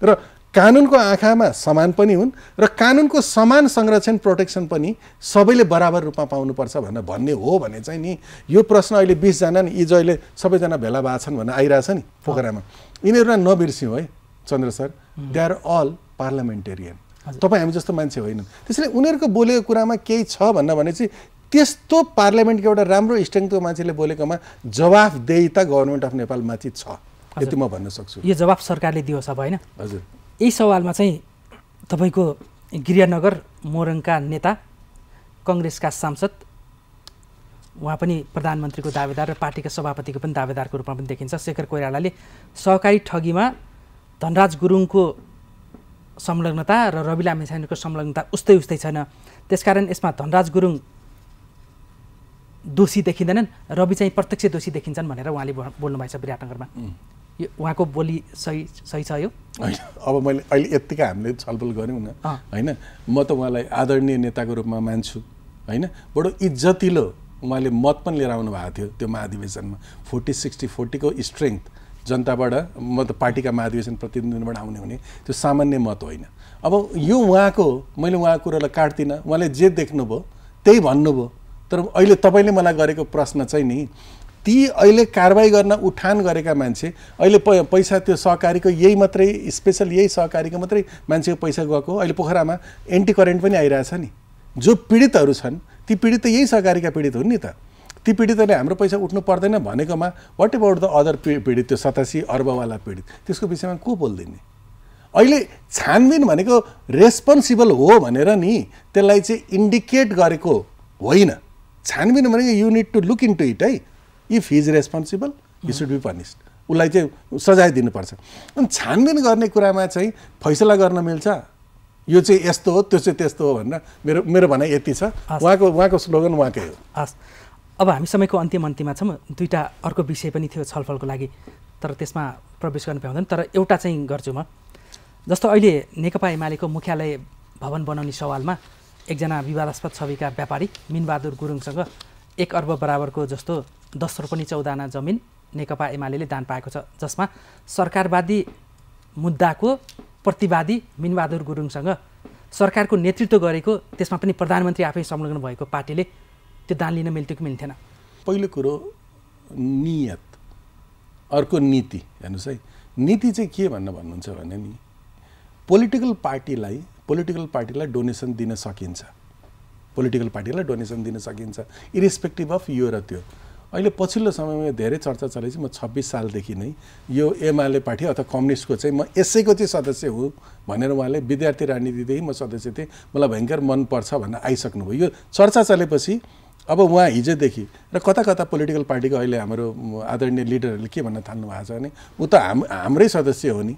Speaker 2: र कानुनको आँखामा समान पनि हुन् र कानुनको समान संरक्षण प्रोटेक्सन पनि सबैले बराबर रूपमा पाउनुपर्छ भनेर भन्ने हो भने चाहिँ नि यो प्रश्न अहिले बिसजना नि हिजो अहिले सबैजना भेला भएको छन् भनेर आइरहेछ नि पोखरामा यिनीहरूलाई नबिर्स्यौँ है Chandra sir they are all parliamentarian तपाईँ हामी जस्तो मान्छे होइनन् त्यसैले उनीहरूको बोलेको कुरामा केही छ भन्न भने चाहिँ त्यस्तो पार्लियामेन्टको एउटा राम्रो स्ट्रेङ्थको मान्छेले बोलेकोमा जवाफदेही त गभर्मेन्ट अफ नेपालमाथि छ यति म भन्न सक्छु यो
Speaker 1: जवाफ सरकारले दियो सब होइन हजुर यही सवालमा चाहिँ तपाईँको गिरियानगर मोरङका नेता कङ्ग्रेसका सांसद उहाँ पनि प्रधानमन्त्रीको दावेदार र पार्टीका सभापतिको पनि दावेदारको रूपमा पनि देखिन्छ शेखर कोइरालाले सहकारी ठगीमा धनराज गुरुङको संलग्नता र रवि लामिछानेको संलग्नता उस्तै उस्तै छैन त्यसकारण यसमा धनराज गुरुङ दोषी देखिँदैनन् रवि चाहिँ प्रत्यक्ष दोषी देखिन्छन् भनेर उहाँले बोल्नुभएको छ विराटनगरमा यो उहाँको बोली सही सही छ यो
Speaker 2: अब मैले अहिले यत्तिकै हामीले छलफल गऱ्यौँ न होइन म त उहाँलाई आदरणीय नेताको रूपमा मान्छु होइन बडो इज्जतिलो उहाँले मत पनि लिएर आउनु भएको थियो त्यो महाधिवेशनमा फोर्टी सिक्सटी फोर्टीको स्ट्रेङ्थ जनताबाट म त पार्टीका महाधिवेशन प्रतिनिधिबाट आउने हुने त्यो सामान्य मत होइन अब यो उहाँको मैले उहाँको कुरालाई काट्दिनँ उहाँले जे देख्नुभयो त्यही भन्नुभयो तर अहिले तपाईँले मलाई गरेको प्रश्न चाहिँ नि ती अहिले कारवाही गर्न उठान गरेका मान्छे अहिले प पैसा त्यो सहकारीको यही मात्रै स्पेसल यही सहकारीको मात्रै मान्छेको पैसा गएको अहिले पोखरामा एन्टी करेन्ट पनि आइरहेछ नि जो पीडितहरू छन् ती पीडित त यही सहकारीका पीडित हुन् नि त ती पीडितहरूले हाम्रो पैसा उठ्नु पर्दैन भनेकोमा वाट एबाउट द अदर पीडित त्यो सतासी अर्बवाला पीडित त्यसको विषयमा को बोलिदिने अहिले छानबिन भनेको रेस्पोन्सिबल हो भनेर नि त्यसलाई चाहिँ इन्डिकेट गरेको होइन छानबिन भनेको you need to look into it है if is responsible you should be punished उसलाई चाहिँ सजाय दिनुपर्छ अनि छानबिन गर्ने कुरामा चाहिँ फैसला गर्न मिल्छ यो चाहिँ यस्तो हो त्यो चाहिँ त्यस्तो हो भनेर मेरो मेरो भनाइ यति छ उहाँको उहाँको स्लोगन
Speaker 1: उहाँकै हो हस् अब हामी समयको अन्तिम अन्तिममा छौँ दुईवटा अर्को विषय पनि थियो छलफलको लागि तर त्यसमा प्रवेश गर्नु पाउँदैन तर एउटा चाहिँ गर्छु म जस्तो अहिले नेकपा एमालेको मुख्यालय भवन बनाउने सवालमा एकजना विवादास्पद छविका व्यापारी मिनबहादुर गुरुङसँग एक अर्ब बराबरको जस्तो दस रोपनी चौधना जमिन नेकपा एमाले दान पाएको छ जसमा सरकारवादी मुद्दाको प्रतिवादी मिनबहादुर गुरुङसँग सरकारको नेतृत्व गरेको त्यसमा पनि प्रधानमन्त्री आफै संलग्न भएको पार्टीले त्यो दान लिन मिल्थ्यो कि मिल्थेन
Speaker 2: पहिलो कुरो नियत अर्को नीति हेर्नुहोस् है नीति चाहिँ के भन्न भन्नुहुन्छ भने नि पोलिटिकल पार्टीलाई पोलिटिकल पार्टीलाई डोनेसन दिन सकिन्छ पोलिटिकल पार्टीलाई डोनेसन दिन सकिन्छ इरेस्पेक्टिभ अफ यो र त्यो अहिले पछिल्लो समयमा धेरै चर्चा चलेपछि म छब्बिस सालदेखि नै यो एमआलए पार्टी अथवा कम्युनिस्टको चाहिँ म यसैको चाहिँ सदस्य हुँ भनेर उहाँले विद्यार्थी राजनीतिदेखि म सदस्य थिएँ मलाई भयङ्कर मनपर्छ भनेर आइसक्नुभयो यो चर्चा चलेपछि अब उहाँ हिजोदेखि र कता कता पोलिटिकल पार्टीको अहिले हाम्रो आदरणीय लिडरहरूले के भन्न थाल्नु भएको छ भने ऊ त हाम हाम्रै सदस्य हो नि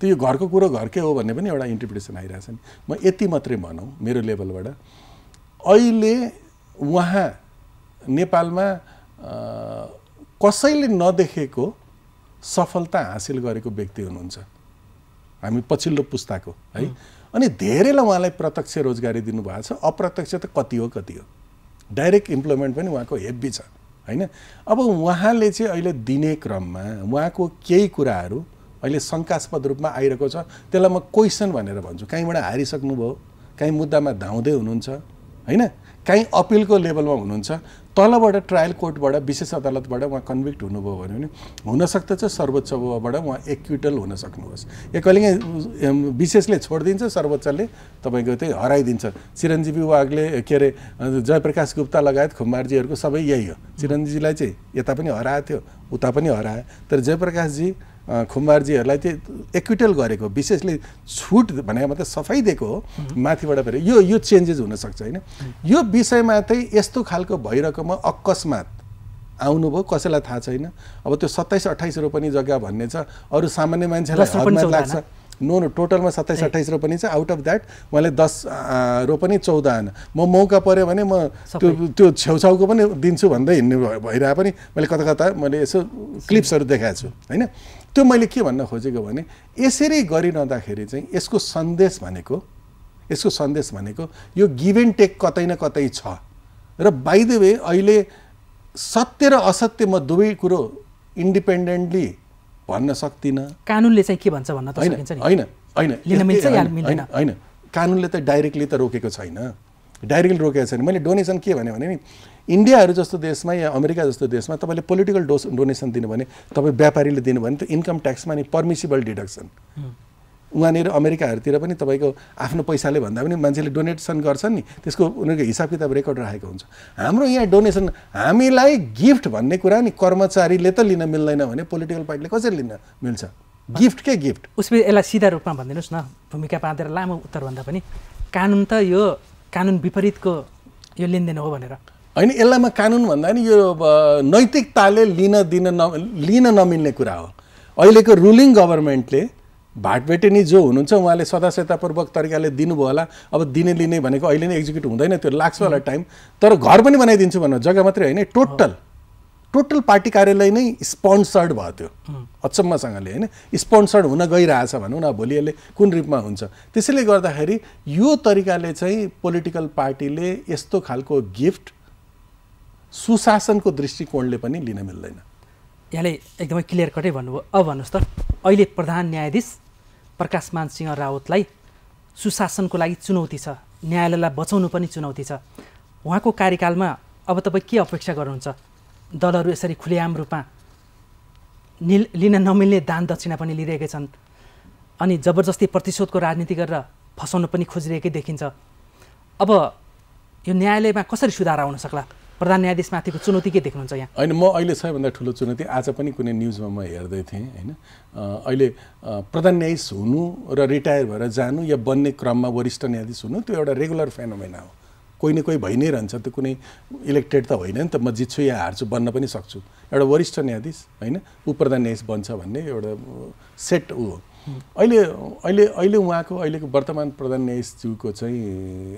Speaker 2: त यो घरको कुरो घरकै हो भन्ने पनि एउटा इन्टरप्रिटेसन आइरहेछ नि म यति मात्रै भनौँ मेरो लेभलबाट अहिले उहाँ नेपालमा कसैले नदेखेको सफलता हासिल गरेको व्यक्ति हुनुहुन्छ हामी पछिल्लो पुस्ताको है अनि धेरैलाई उहाँलाई प्रत्यक्ष रोजगारी दिनुभएको छ अप्रत्यक्ष त कति हो कति हो डाइरेक्ट इम्प्लोइमेन्ट पनि उहाँको हेब्बी छ होइन अब उहाँले चाहिँ अहिले दिने क्रममा उहाँको केही कुराहरू अहिले शङ्कास्पद रूपमा आइरहेको छ त्यसलाई म क्वेसन भनेर भन्छु कहीँबाट हारिसक्नुभयो काहीँ मुद्दामा धाउँदै हुनुहुन्छ होइन काहीँ अपिलको लेभलमा हुनुहुन्छ तलबाट ट्रायल कोर्टबाट विशेष अदालतबाट उहाँ कन्भिक्ट हुनुभयो भने भने हुनसक्दछ सर्वोच्च सर्वोच्चबाट उहाँ एक्विटल हुन सक्नुहोस् कहिले काहीँ विशेषले छोडिदिन्छ सर्वोच्चले तपाईँको त्यही हराइदिन्छ चिरञ्जीवी वागले के अरे जयप्रकाश गुप्ता लगायत खुम्बारजीहरूको सबै यही हो चिरञ्जीवीलाई चाहिँ यता पनि हराएको थियो उता पनि हरायो तर जयप्रकाशजी खुम्बारजीहरूलाई त्यो एक्विटल गरेको विशेषले छुट भनेको मात्रै सफाइ दिएको हो माथिबाट फेरि यो यो चेन्जेस हुनसक्छ होइन यो विषयमा चाहिँ यस्तो खालको भइरहेकोमा अकस्मात आउनुभयो कसैलाई थाहा छैन अब त्यो सत्ताइस अठाइस पनि जग्गा भन्ने छ अरू सामान्य मान्छेलाई लाग्छ नो नो टोटलमा सत्ताइस अट्ठाइस रोपनी छ आउट अफ द्याट उहाँले दस रोपनी चौध आएन म मौका पऱ्यो भने म त्यो त्यो छेउछाउको पनि दिन्छु भन्दै हिँड्ने भइरहे पनि मैले कता कता मैले यसो क्लिप्सहरू देखाएको छु होइन त्यो मैले के भन्न खोजेको भने यसरी गरिरहँदाखेरि चाहिँ यसको सन्देश भनेको यसको सन्देश भनेको यो गिभ एन्ड टेक कतै न कतै छ र बाई द वे अहिले सत्य र असत्य म दुवै कुरो इन्डिपेन्डेन्टली भन्न सक्दिनँ
Speaker 1: कानुनले चाहिँ के भन्छ भन्न त होइन
Speaker 2: होइन होइन कानुनले त डाइरेक्टली त रोकेको छैन डाइरेक्टली रोकेको छैन मैले डोनेसन के भने नि इन्डियाहरू जस्तो देशमा या अमेरिका जस्तो देशमा तपाईँले पोलिटिकल डोस डोनेसन दिनु भने तपाईँ व्यापारीले दिनु भने त इन्कम ट्याक्समा नि पर्मिसिबल डिडक्सन उहाँनिर अमेरिकाहरूतिर पनि तपाईँको आफ्नो पैसाले भन्दा पनि मान्छेले डोनेसन गर्छन् नि त्यसको उनीहरूको हिसाब किताब रेकर्ड राखेको हुन्छ हाम्रो यहाँ डोनेसन हामीलाई गिफ्ट भन्ने कुरा नि कर्मचारीले त लिन मिल्दैन भने पोलिटिकल
Speaker 1: पार्टीले कसरी लिन मिल्छ गिफ्ट के गिफ्ट उसले यसलाई सिधा रूपमा भनिदिनुहोस् न भूमिका बाँधेर लामो उत्तर भन्दा पनि कानुन त यो कानुन विपरीतको यो लेनदेन हो भनेर
Speaker 2: होइन यसलाई म कानुन भन्दा नि यो नैतिकताले लिन दिन न लिन नमिल्ने कुरा हो अहिलेको रुलिङ गभर्मेन्टले भाटभेटेनी जो हुनुहुन्छ उहाँले सदास्यतापूर्वक तरिकाले दिनुभयो होला अब दिने लिने भनेको अहिले नै एक्जिक्युट हुँदैन त्यो लाग्छ होला टाइम तर घर पनि बनाइदिन्छु भनेर जग्गा मात्रै होइन टोटल टोटल पार्टी कार्यालय नै स्पोन्सर्ड भयो त्यो अचम्मसँगले होइन स्पोन्सर्ड हुन गइरहेछ भनौँ न भोलि यसले कुन रूपमा हुन्छ त्यसैले गर्दाखेरि यो तरिकाले चाहिँ पोलिटिकल पार्टीले यस्तो खालको गिफ्ट सुशासनको दृष्टिकोणले पनि लिन मिल्दैन
Speaker 1: यहाँले एकदमै क्लियर कटै भन्नुभयो अब भन्नुहोस् त अहिले प्रधान न्यायाधीश प्रकाशमान सिंह रावतलाई सुशासनको लागि चुनौती छ न्यायालयलाई बचाउनु पनि चुनौती छ उहाँको कार्यकालमा अब तपाईँ के अपेक्षा गर्नुहुन्छ दलहरू यसरी खुलेआम रूपमा लिन नमिल्ने दान दक्षिणा पनि लिइरहेकै छन् अनि जबरजस्ती प्रतिशोधको राजनीति गरेर फसाउन पनि खोजिरहेकै देखिन्छ अब यो न्यायालयमा कसरी सुधार आउन सक्ला प्रधान न्यायाधीशमाथिको चुनौती के देख्नुहुन्छ यहाँ
Speaker 2: होइन म अहिले सबैभन्दा ठुलो चुनौती आज पनि कुनै न्युजमा म हेर्दै थिएँ होइन अहिले प्रधान न्यायाधीश हुनु र रिटायर भएर जानु या बन्ने क्रममा वरिष्ठ न्यायाधीश हुनु त्यो एउटा रेगुलर फेनोमेना हो कोही न कोही भइ नै रहन्छ त्यो कुनै इलेक्टेड त होइन नि त म जित्छु या हार्छु बन्न पनि सक्छु एउटा वरिष्ठ न्यायाधीश होइन ऊ प्रधान न्यायाधीश बन्छ भन्ने एउटा सेट ऊ हो अहिले अहिले अहिले उहाँको अहिलेको वर्तमान प्रधान न्यायाधीशज्यूको चाहिँ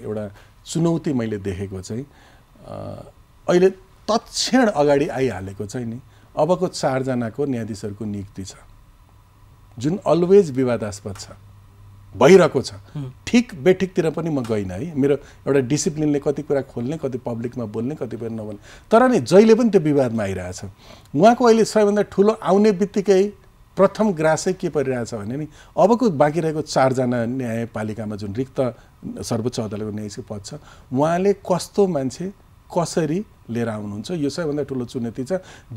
Speaker 2: एउटा चुनौती मैले देखेको चाहिँ अहिले तत्क्षण अगाडि आइहालेको चाहिँ नि अबको चारजनाको न्यायाधीशहरूको नियुक्ति छ जुन अलवेज विवादास्पद छ भइरहेको छ ठिक बेठिकतिर पनि म गइनँ है मेरो एउटा डिसिप्लिनले कति कुरा खोल्ने कति पब्लिकमा बोल्ने कति पनि नबोल्ने तर नि जहिले पनि त्यो विवादमा आइरहेछ उहाँको अहिले सबैभन्दा ठुलो आउने बित्तिकै प्रथम ग्रासै के परिरहेछ भने नि अबको बाँकी रहेको चारजना न्यायपालिकामा जुन रिक्त सर्वोच्च अदालतको न्यायाधीशको पद छ उहाँले कस्तो मान्छे कसरी लिएर आउनुहुन्छ यो सबैभन्दा ठुलो चुनौती छ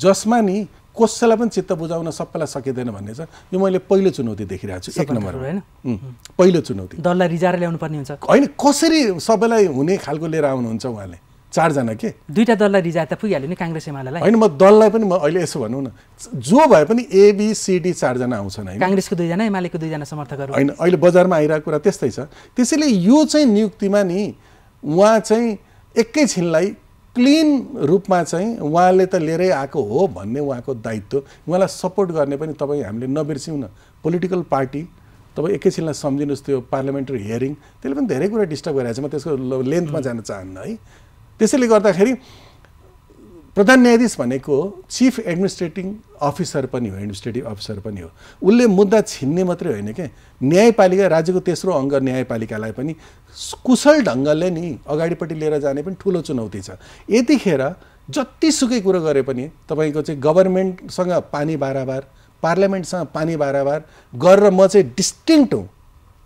Speaker 2: जसमा नि कसैलाई पनि चित्त बुझाउन सबैलाई सकिँदैन भन्ने छ यो मैले पहिलो चुनौती देखिरहेको छु एक नम्बर होइन पहिलो चुनौती
Speaker 1: दललाई रिजाएर ल्याउनु पर्ने हुन्छ होइन
Speaker 2: कसरी सबैलाई हुने खालको लिएर आउनुहुन्छ उहाँले चारजना के
Speaker 1: दुईवटा दललाई रिजाएर त पुगिहाल्यो नि काङ्ग्रेस एमालेलाई होइन
Speaker 2: म दललाई पनि म अहिले यसो भनौँ न जो भए पनि एबिसिडी चारजना आउँछन् होइन काङ्ग्रेसको
Speaker 1: दुईजना एमालेको दुईजना समर्थकहरू होइन
Speaker 2: अहिले बजारमा आइरहेको कुरा त्यस्तै छ त्यसैले यो चाहिँ नियुक्तिमा नि उहाँ चाहिँ एकैछिनलाई क्लिन रूपमा चाहिँ उहाँले त लिएरै आएको हो भन्ने उहाँको दायित्व उहाँलाई सपोर्ट गर्ने पनि तपाईँ हामीले नबिर्स्यौँ न पोलिटिकल पार्टी तपाईँ एकैछिनलाई सम्झिनुहोस् त्यो पार्लियामेन्ट्री हियरिङ त्यसले पनि धेरै कुरा डिस्टर्ब गरिरहेको छ म त्यसको लेन्थमा जान चाहन्न है त्यसैले गर्दाखेरि प्रधान न्यायाधीश भनेको चिफ एडमिनिस्ट्रेटिङ अफिसर पनि हो एडमिनिस्ट्रेटिभ अफिसर पनि हो उसले मुद्दा छिन्ने मात्रै होइन क्या न्यायपालिका राज्यको तेस्रो अङ्ग न्यायपालिकालाई पनि कुशल ढङ्गले नि अगाडिपट्टि लिएर जाने पनि ठुलो चुनौती छ यतिखेर जतिसुकै कुरो गरे पनि तपाईँको चाहिँ गभर्मेन्टसँग पानी बाराबार पार्लियामेन्टसँग पानी बाराबार गरेर म चाहिँ डिस्टिङ हुँ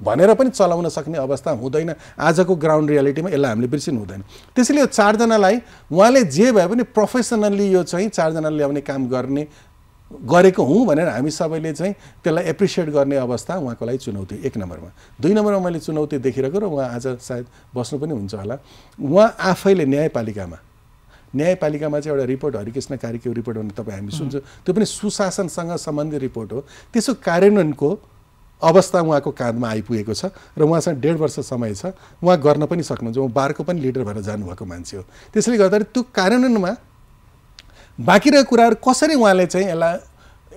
Speaker 2: भनेर पनि चलाउन सक्ने अवस्था हुँदैन आजको ग्राउन्ड रियालिटीमा यसलाई हामीले बिर्सिनु हुँदैन त्यसैले यो चारजनालाई उहाँले जे भए पनि प्रोफेसनल्ली यो चाहिँ चारजना ल्याउने काम गर्ने गरेको हुँ भनेर हामी सबैले चाहिँ त्यसलाई एप्रिसिएट गर्ने अवस्था उहाँको लागि चुनौती एक नम्बरमा दुई नम्बरमा मैले चुनौती देखिरहेको र उहाँ आज सायद बस्नु पनि हुन्छ होला उहाँ आफैले न्यायपालिकामा न्यायपालिकामा चाहिँ एउटा रिपोर्ट हरिकृष्ण कार्कीको रिपोर्ट भनेर तपाईँ हामी सुन्छौँ त्यो पनि सुशासनसँग सम्बन्धित रिपोर्ट हो त्यसो कार्यान्वयनको अवस्था उहाँको काँधमा आइपुगेको छ र उहाँसँग डेढ वर्ष समय छ उहाँ गर्न पनि सक्नुहुन्छ उहाँ बारको पनि लिडर भएर जानुभएको मान्छे हो त्यसले गर्दाखेरि त्यो कार्यान्वयनमा बाँकी रहेको कुराहरू कसरी उहाँले चाहिँ यसलाई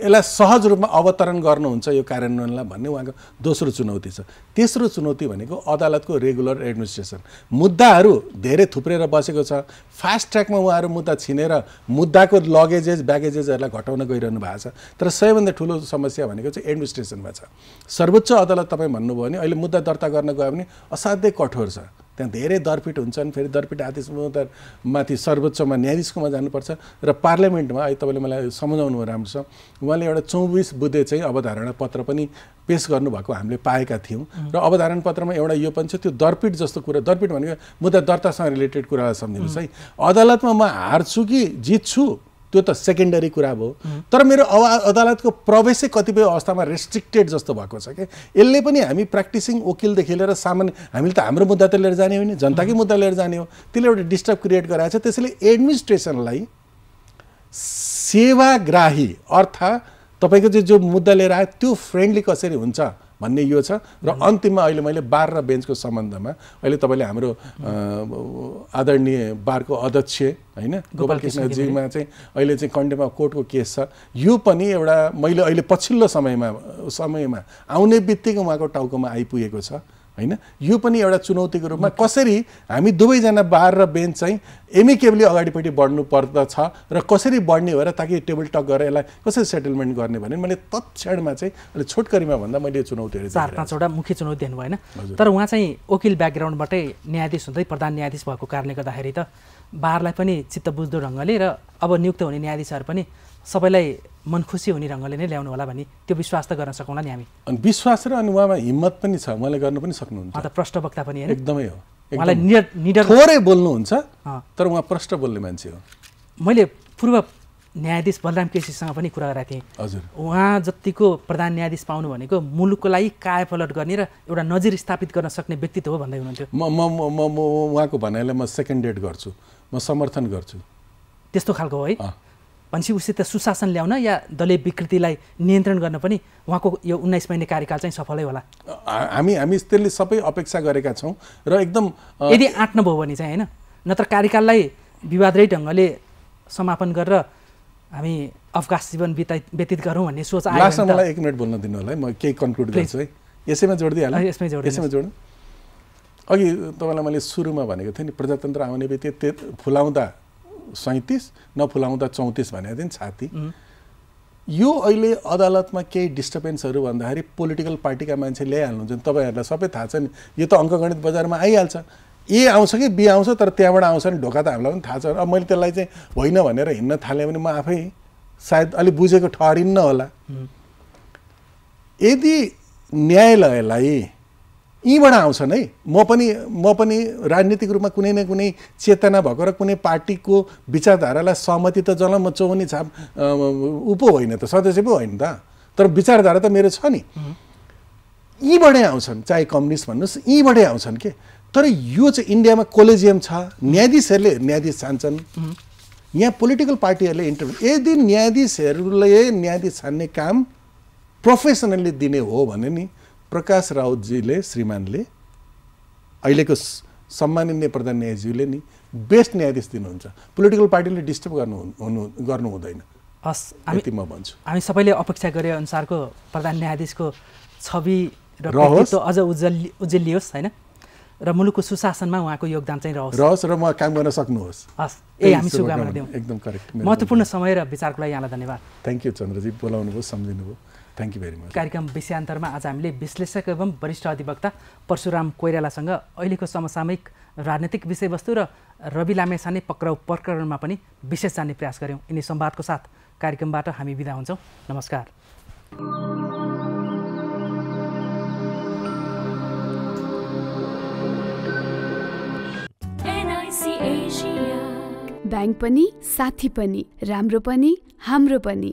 Speaker 2: यसलाई सहज रूपमा अवतरण गर्नुहुन्छ यो कार्यान्वयनलाई भन्ने उहाँको दोस्रो चुनौती छ तेस्रो चुनौती भनेको अदालतको रेगुलर एडमिनिस्ट्रेसन मुद्दाहरू धेरै थुप्रेर बसेको छ फास्ट ट्र्याकमा उहाँहरू मुद्दा छिनेर मुद्दाको लगेजेस ब्यागेजेसहरूलाई घटाउन गइरहनु भएको छ तर सबैभन्दा ठुलो समस्या भनेको चाहिँ एडमिनिस्ट्रेसनमा छ सर्वोच्च अदालत तपाईँ भन्नुभयो भने अहिले मुद्दा दर्ता गर्न गयो भने असाध्यै कठोर छ त्यहाँ धेरै दरपिट हुन्छन् फेरि दरपिट आदेशमा माथि सर्वोच्चमा न्यायाधीशकोमा जानुपर्छ र पार्लियामेन्टमा है तपाईँले मलाई सम्झाउनु हो छ उहाँले एउटा चौबिस बुधे चाहिँ अवधारणा पत्र पनि पेस गर्नुभएको हामीले पाएका थियौँ र अवधारण पत्रमा एउटा यो पनि छ त्यो दर्पिट जस्तो कुरा दर्पिट भनेको मुद्दा दर्तासँग रिलेटेड कुरा सम्झिनुहोस् है अदालतमा म हार्छु कि जित्छु त्यो त सेकेन्डरी कुरा भयो तर मेरो अवा अदालतको प्रवेशै कतिपय अवस्थामा रेस्ट्रिक्टेड जस्तो भएको छ कि यसले पनि हामी प्र्याक्टिसिङ वकिलदेखि लिएर सामान्य हामीले त हाम्रो मुद्दा त लिएर जाने हो नि जनताकै मुद्दा लिएर जाने हो त्यसले एउटा डिस्टर्ब क्रिएट गराएको छ त्यसैले एडमिनिस्ट्रेसनलाई सेवाग्राही अर्थात् तपाईँको चाहिँ जो मुद्दा लिएर आयो त्यो फ्रेन्डली कसरी हुन्छ भन्ने यो छ र अन्तिममा अहिले मैले बार र बेन्चको सम्बन्धमा अहिले तपाईँले हाम्रो आदरणीय बारको अध्यक्ष होइन गोपाल कृष्णजीमा चाहिँ अहिले चाहिँ कन्डेमा कोर्टको केस छ यो पनि एउटा मैले अहिले पछिल्लो समयमा समयमा आउने बित्तिकै उहाँको टाउकोमा आइपुगेको छ होइन यो पनि एउटा चुनौतीको रूपमा कसरी हामी दुवैजना बार र बेन्च चाहिँ एमिकेबली अगाडिपट्टि बढ्नु पर्दछ र कसरी बढ्ने भएर ताकि टेबल टक गरेर यसलाई कसरी सेटलमेन्ट गर्ने भने मैले तत्क्षणमा चाहिँ अहिले छोटकरीमा भन्दा मैले चुनौतीहरू चार पाँचवटा
Speaker 1: मुख्य चुनौती दिनुभयो होइन तर उहाँ चाहिँ वकिल ब्याकग्राउन्डबाटै न्यायाधीश हुँदै प्रधान न्यायाधीश भएको कारणले गर्दाखेरि त बारलाई पनि चित्त बुझ्दो ढङ्गले र अब नियुक्त हुने न्यायाधीशहरू पनि सबैलाई मन खुसी हुने ढङ्गले नै ल्याउनु होला भने त्यो विश्वास त गर्न सकौँला नि हामी
Speaker 2: अनि विश्वास र अनि उहाँमा हिम्मत पनि छ उहाँले गर्नु पनि
Speaker 1: सक्नुहुन्छ त प्रष्टवक्ता पनि एकदमै
Speaker 2: हो उहाँलाई निडर थोरै बोल्नुहुन्छ तर उहाँ प्रष्ट बोल्ने मान्छे हो
Speaker 1: मैले पूर्व न्यायाधीश बलराम केसीसँग पनि कुरा गराएको थिएँ हजुर उहाँ जतिको प्रधान न्यायाधीश पाउनु भनेको मुलुकको लागि कायापलट गर्ने र एउटा नजिर स्थापित गर्न सक्ने व्यक्तित्व हो भन्दै हुनुहुन्थ्यो म म म उहाँको भनाइलाई म सेकेन्ड डेट गर्छु म समर्थन गर्छु त्यस्तो खालको हो है भनेपछि उसले त सुशासन ल्याउन या दलीय विकृतिलाई नियन्त्रण गर्न पनि उहाँको यो उन्नाइस महिने कार्यकाल चाहिँ सफलै होला
Speaker 2: हामी हामी त्यसले सबै
Speaker 1: अपेक्षा गरेका छौँ र एकदम यदि आँट भयो भने चाहिँ होइन नत्र कार्यकाललाई विवादरै ढङ्गले समापन गरेर हामी अवकाश जीवन बिताइ व्यतीत गरौँ भन्ने सोच आयो मलाई एक
Speaker 2: मिनट बोल्न दिनु होला है म केही कन्क्लुड गर्छु है यसैमा जोडिदिइहाल्नु यसमै जोड यसैमा जोड्नु अघि तपाईँलाई मैले सुरुमा भनेको थिएँ नि प्रजातन्त्र आउने बित्तिकै फुलाउँदा सैँतिस नफुलाउँदा चौतिस भनेको थिएँ छाती यो अहिले अदालतमा केही डिस्टर्बेन्सहरू भन्दाखेरि पोलिटिकल पार्टीका मान्छे ल्याइहाल्नुहुन्छ नि तपाईँहरूलाई सबै थाहा छ नि यो त अङ्कगणित बजारमा आइहाल्छ ए आउँछ कि बी आउँछ तर त्यहाँबाट आउँछ नि ढोका त हामीलाई पनि थाहा छ अब मैले त्यसलाई चाहिँ होइन भनेर हिँड्न थालेँ भने म आफै सायद अलिक बुझेको ठहरिन्न होला यदि न्यायालयलाई यहीँबाट आउँछन् है म पनि म पनि राजनीतिक रूपमा कुनै न कुनै चेतना भएको र कुनै पार्टीको विचारधारालाई सहमति त जल म चौनी छाप ऊ पो होइन त सदस्य पो होइन त तर विचारधारा त मेरो छ नि यहीँबाटै आउँछन् चाहे कम्युनिस्ट भन्नुहोस् यहीँबाटै आउँछन् के तर यो चाहिँ इन्डियामा कोलेजियम छ न्यायाधीशहरूले न्यायाधीश छान्छन् यहाँ पोलिटिकल पार्टीहरूले इन्टरभ्यू यदि न्यायाधीशहरूले न्यायाधीश छान्ने काम प्रोफेसनल्ली दिने हो भने नि प्रकाश राउतजीले श्रीमानले अहिलेको सम्माननीय प्रधान न्यायाधीशले नि बेस्ट न्यायाधीश दिनुहुन्छ पोलिटिकल पार्टीले डिस्टर्ब गर्नु हुनु गर्नु हुँदैन हस् हामी म भन्छु
Speaker 1: हामी सबैले अपेक्षा गरे अनुसारको प्रधान न्यायाधीशको छवि र अझ उजल उजेलियोस् होइन र मुलुकको सुशासनमा उहाँको योगदान चाहिँ रहोस् रहोस्
Speaker 2: र म काम गर्न सक्नुहोस् हस्
Speaker 1: ए हामी शुभकामना दिउँ एकदम करेक्ट महत्त्वपूर्ण समय र विचारको लागि यहाँलाई धन्यवाद
Speaker 2: थ्याङ्क यू चन्द्रजी बोलाउनु भयो सम्झिनु
Speaker 1: भयो थ्याङ्क यू भेरी मच कार्यक्रम विषयान्तरमा आज हामीले विश्लेषक एवं वरिष्ठ अधिवक्ता परशुराम कोइरालासँग अहिलेको समसामयिक राजनैतिक विषयवस्तु र रवि लामेछाने पक्राउ प्रकरणमा पनि विशेष जान्ने प्रयास गऱ्यौँ यिनी संवादको साथ कार्यक्रमबाट हामी विदा हुन्छौँ नमस्कार
Speaker 2: ब्याङ्क पनि साथी पनि राम्रो पनि हाम्रो पनि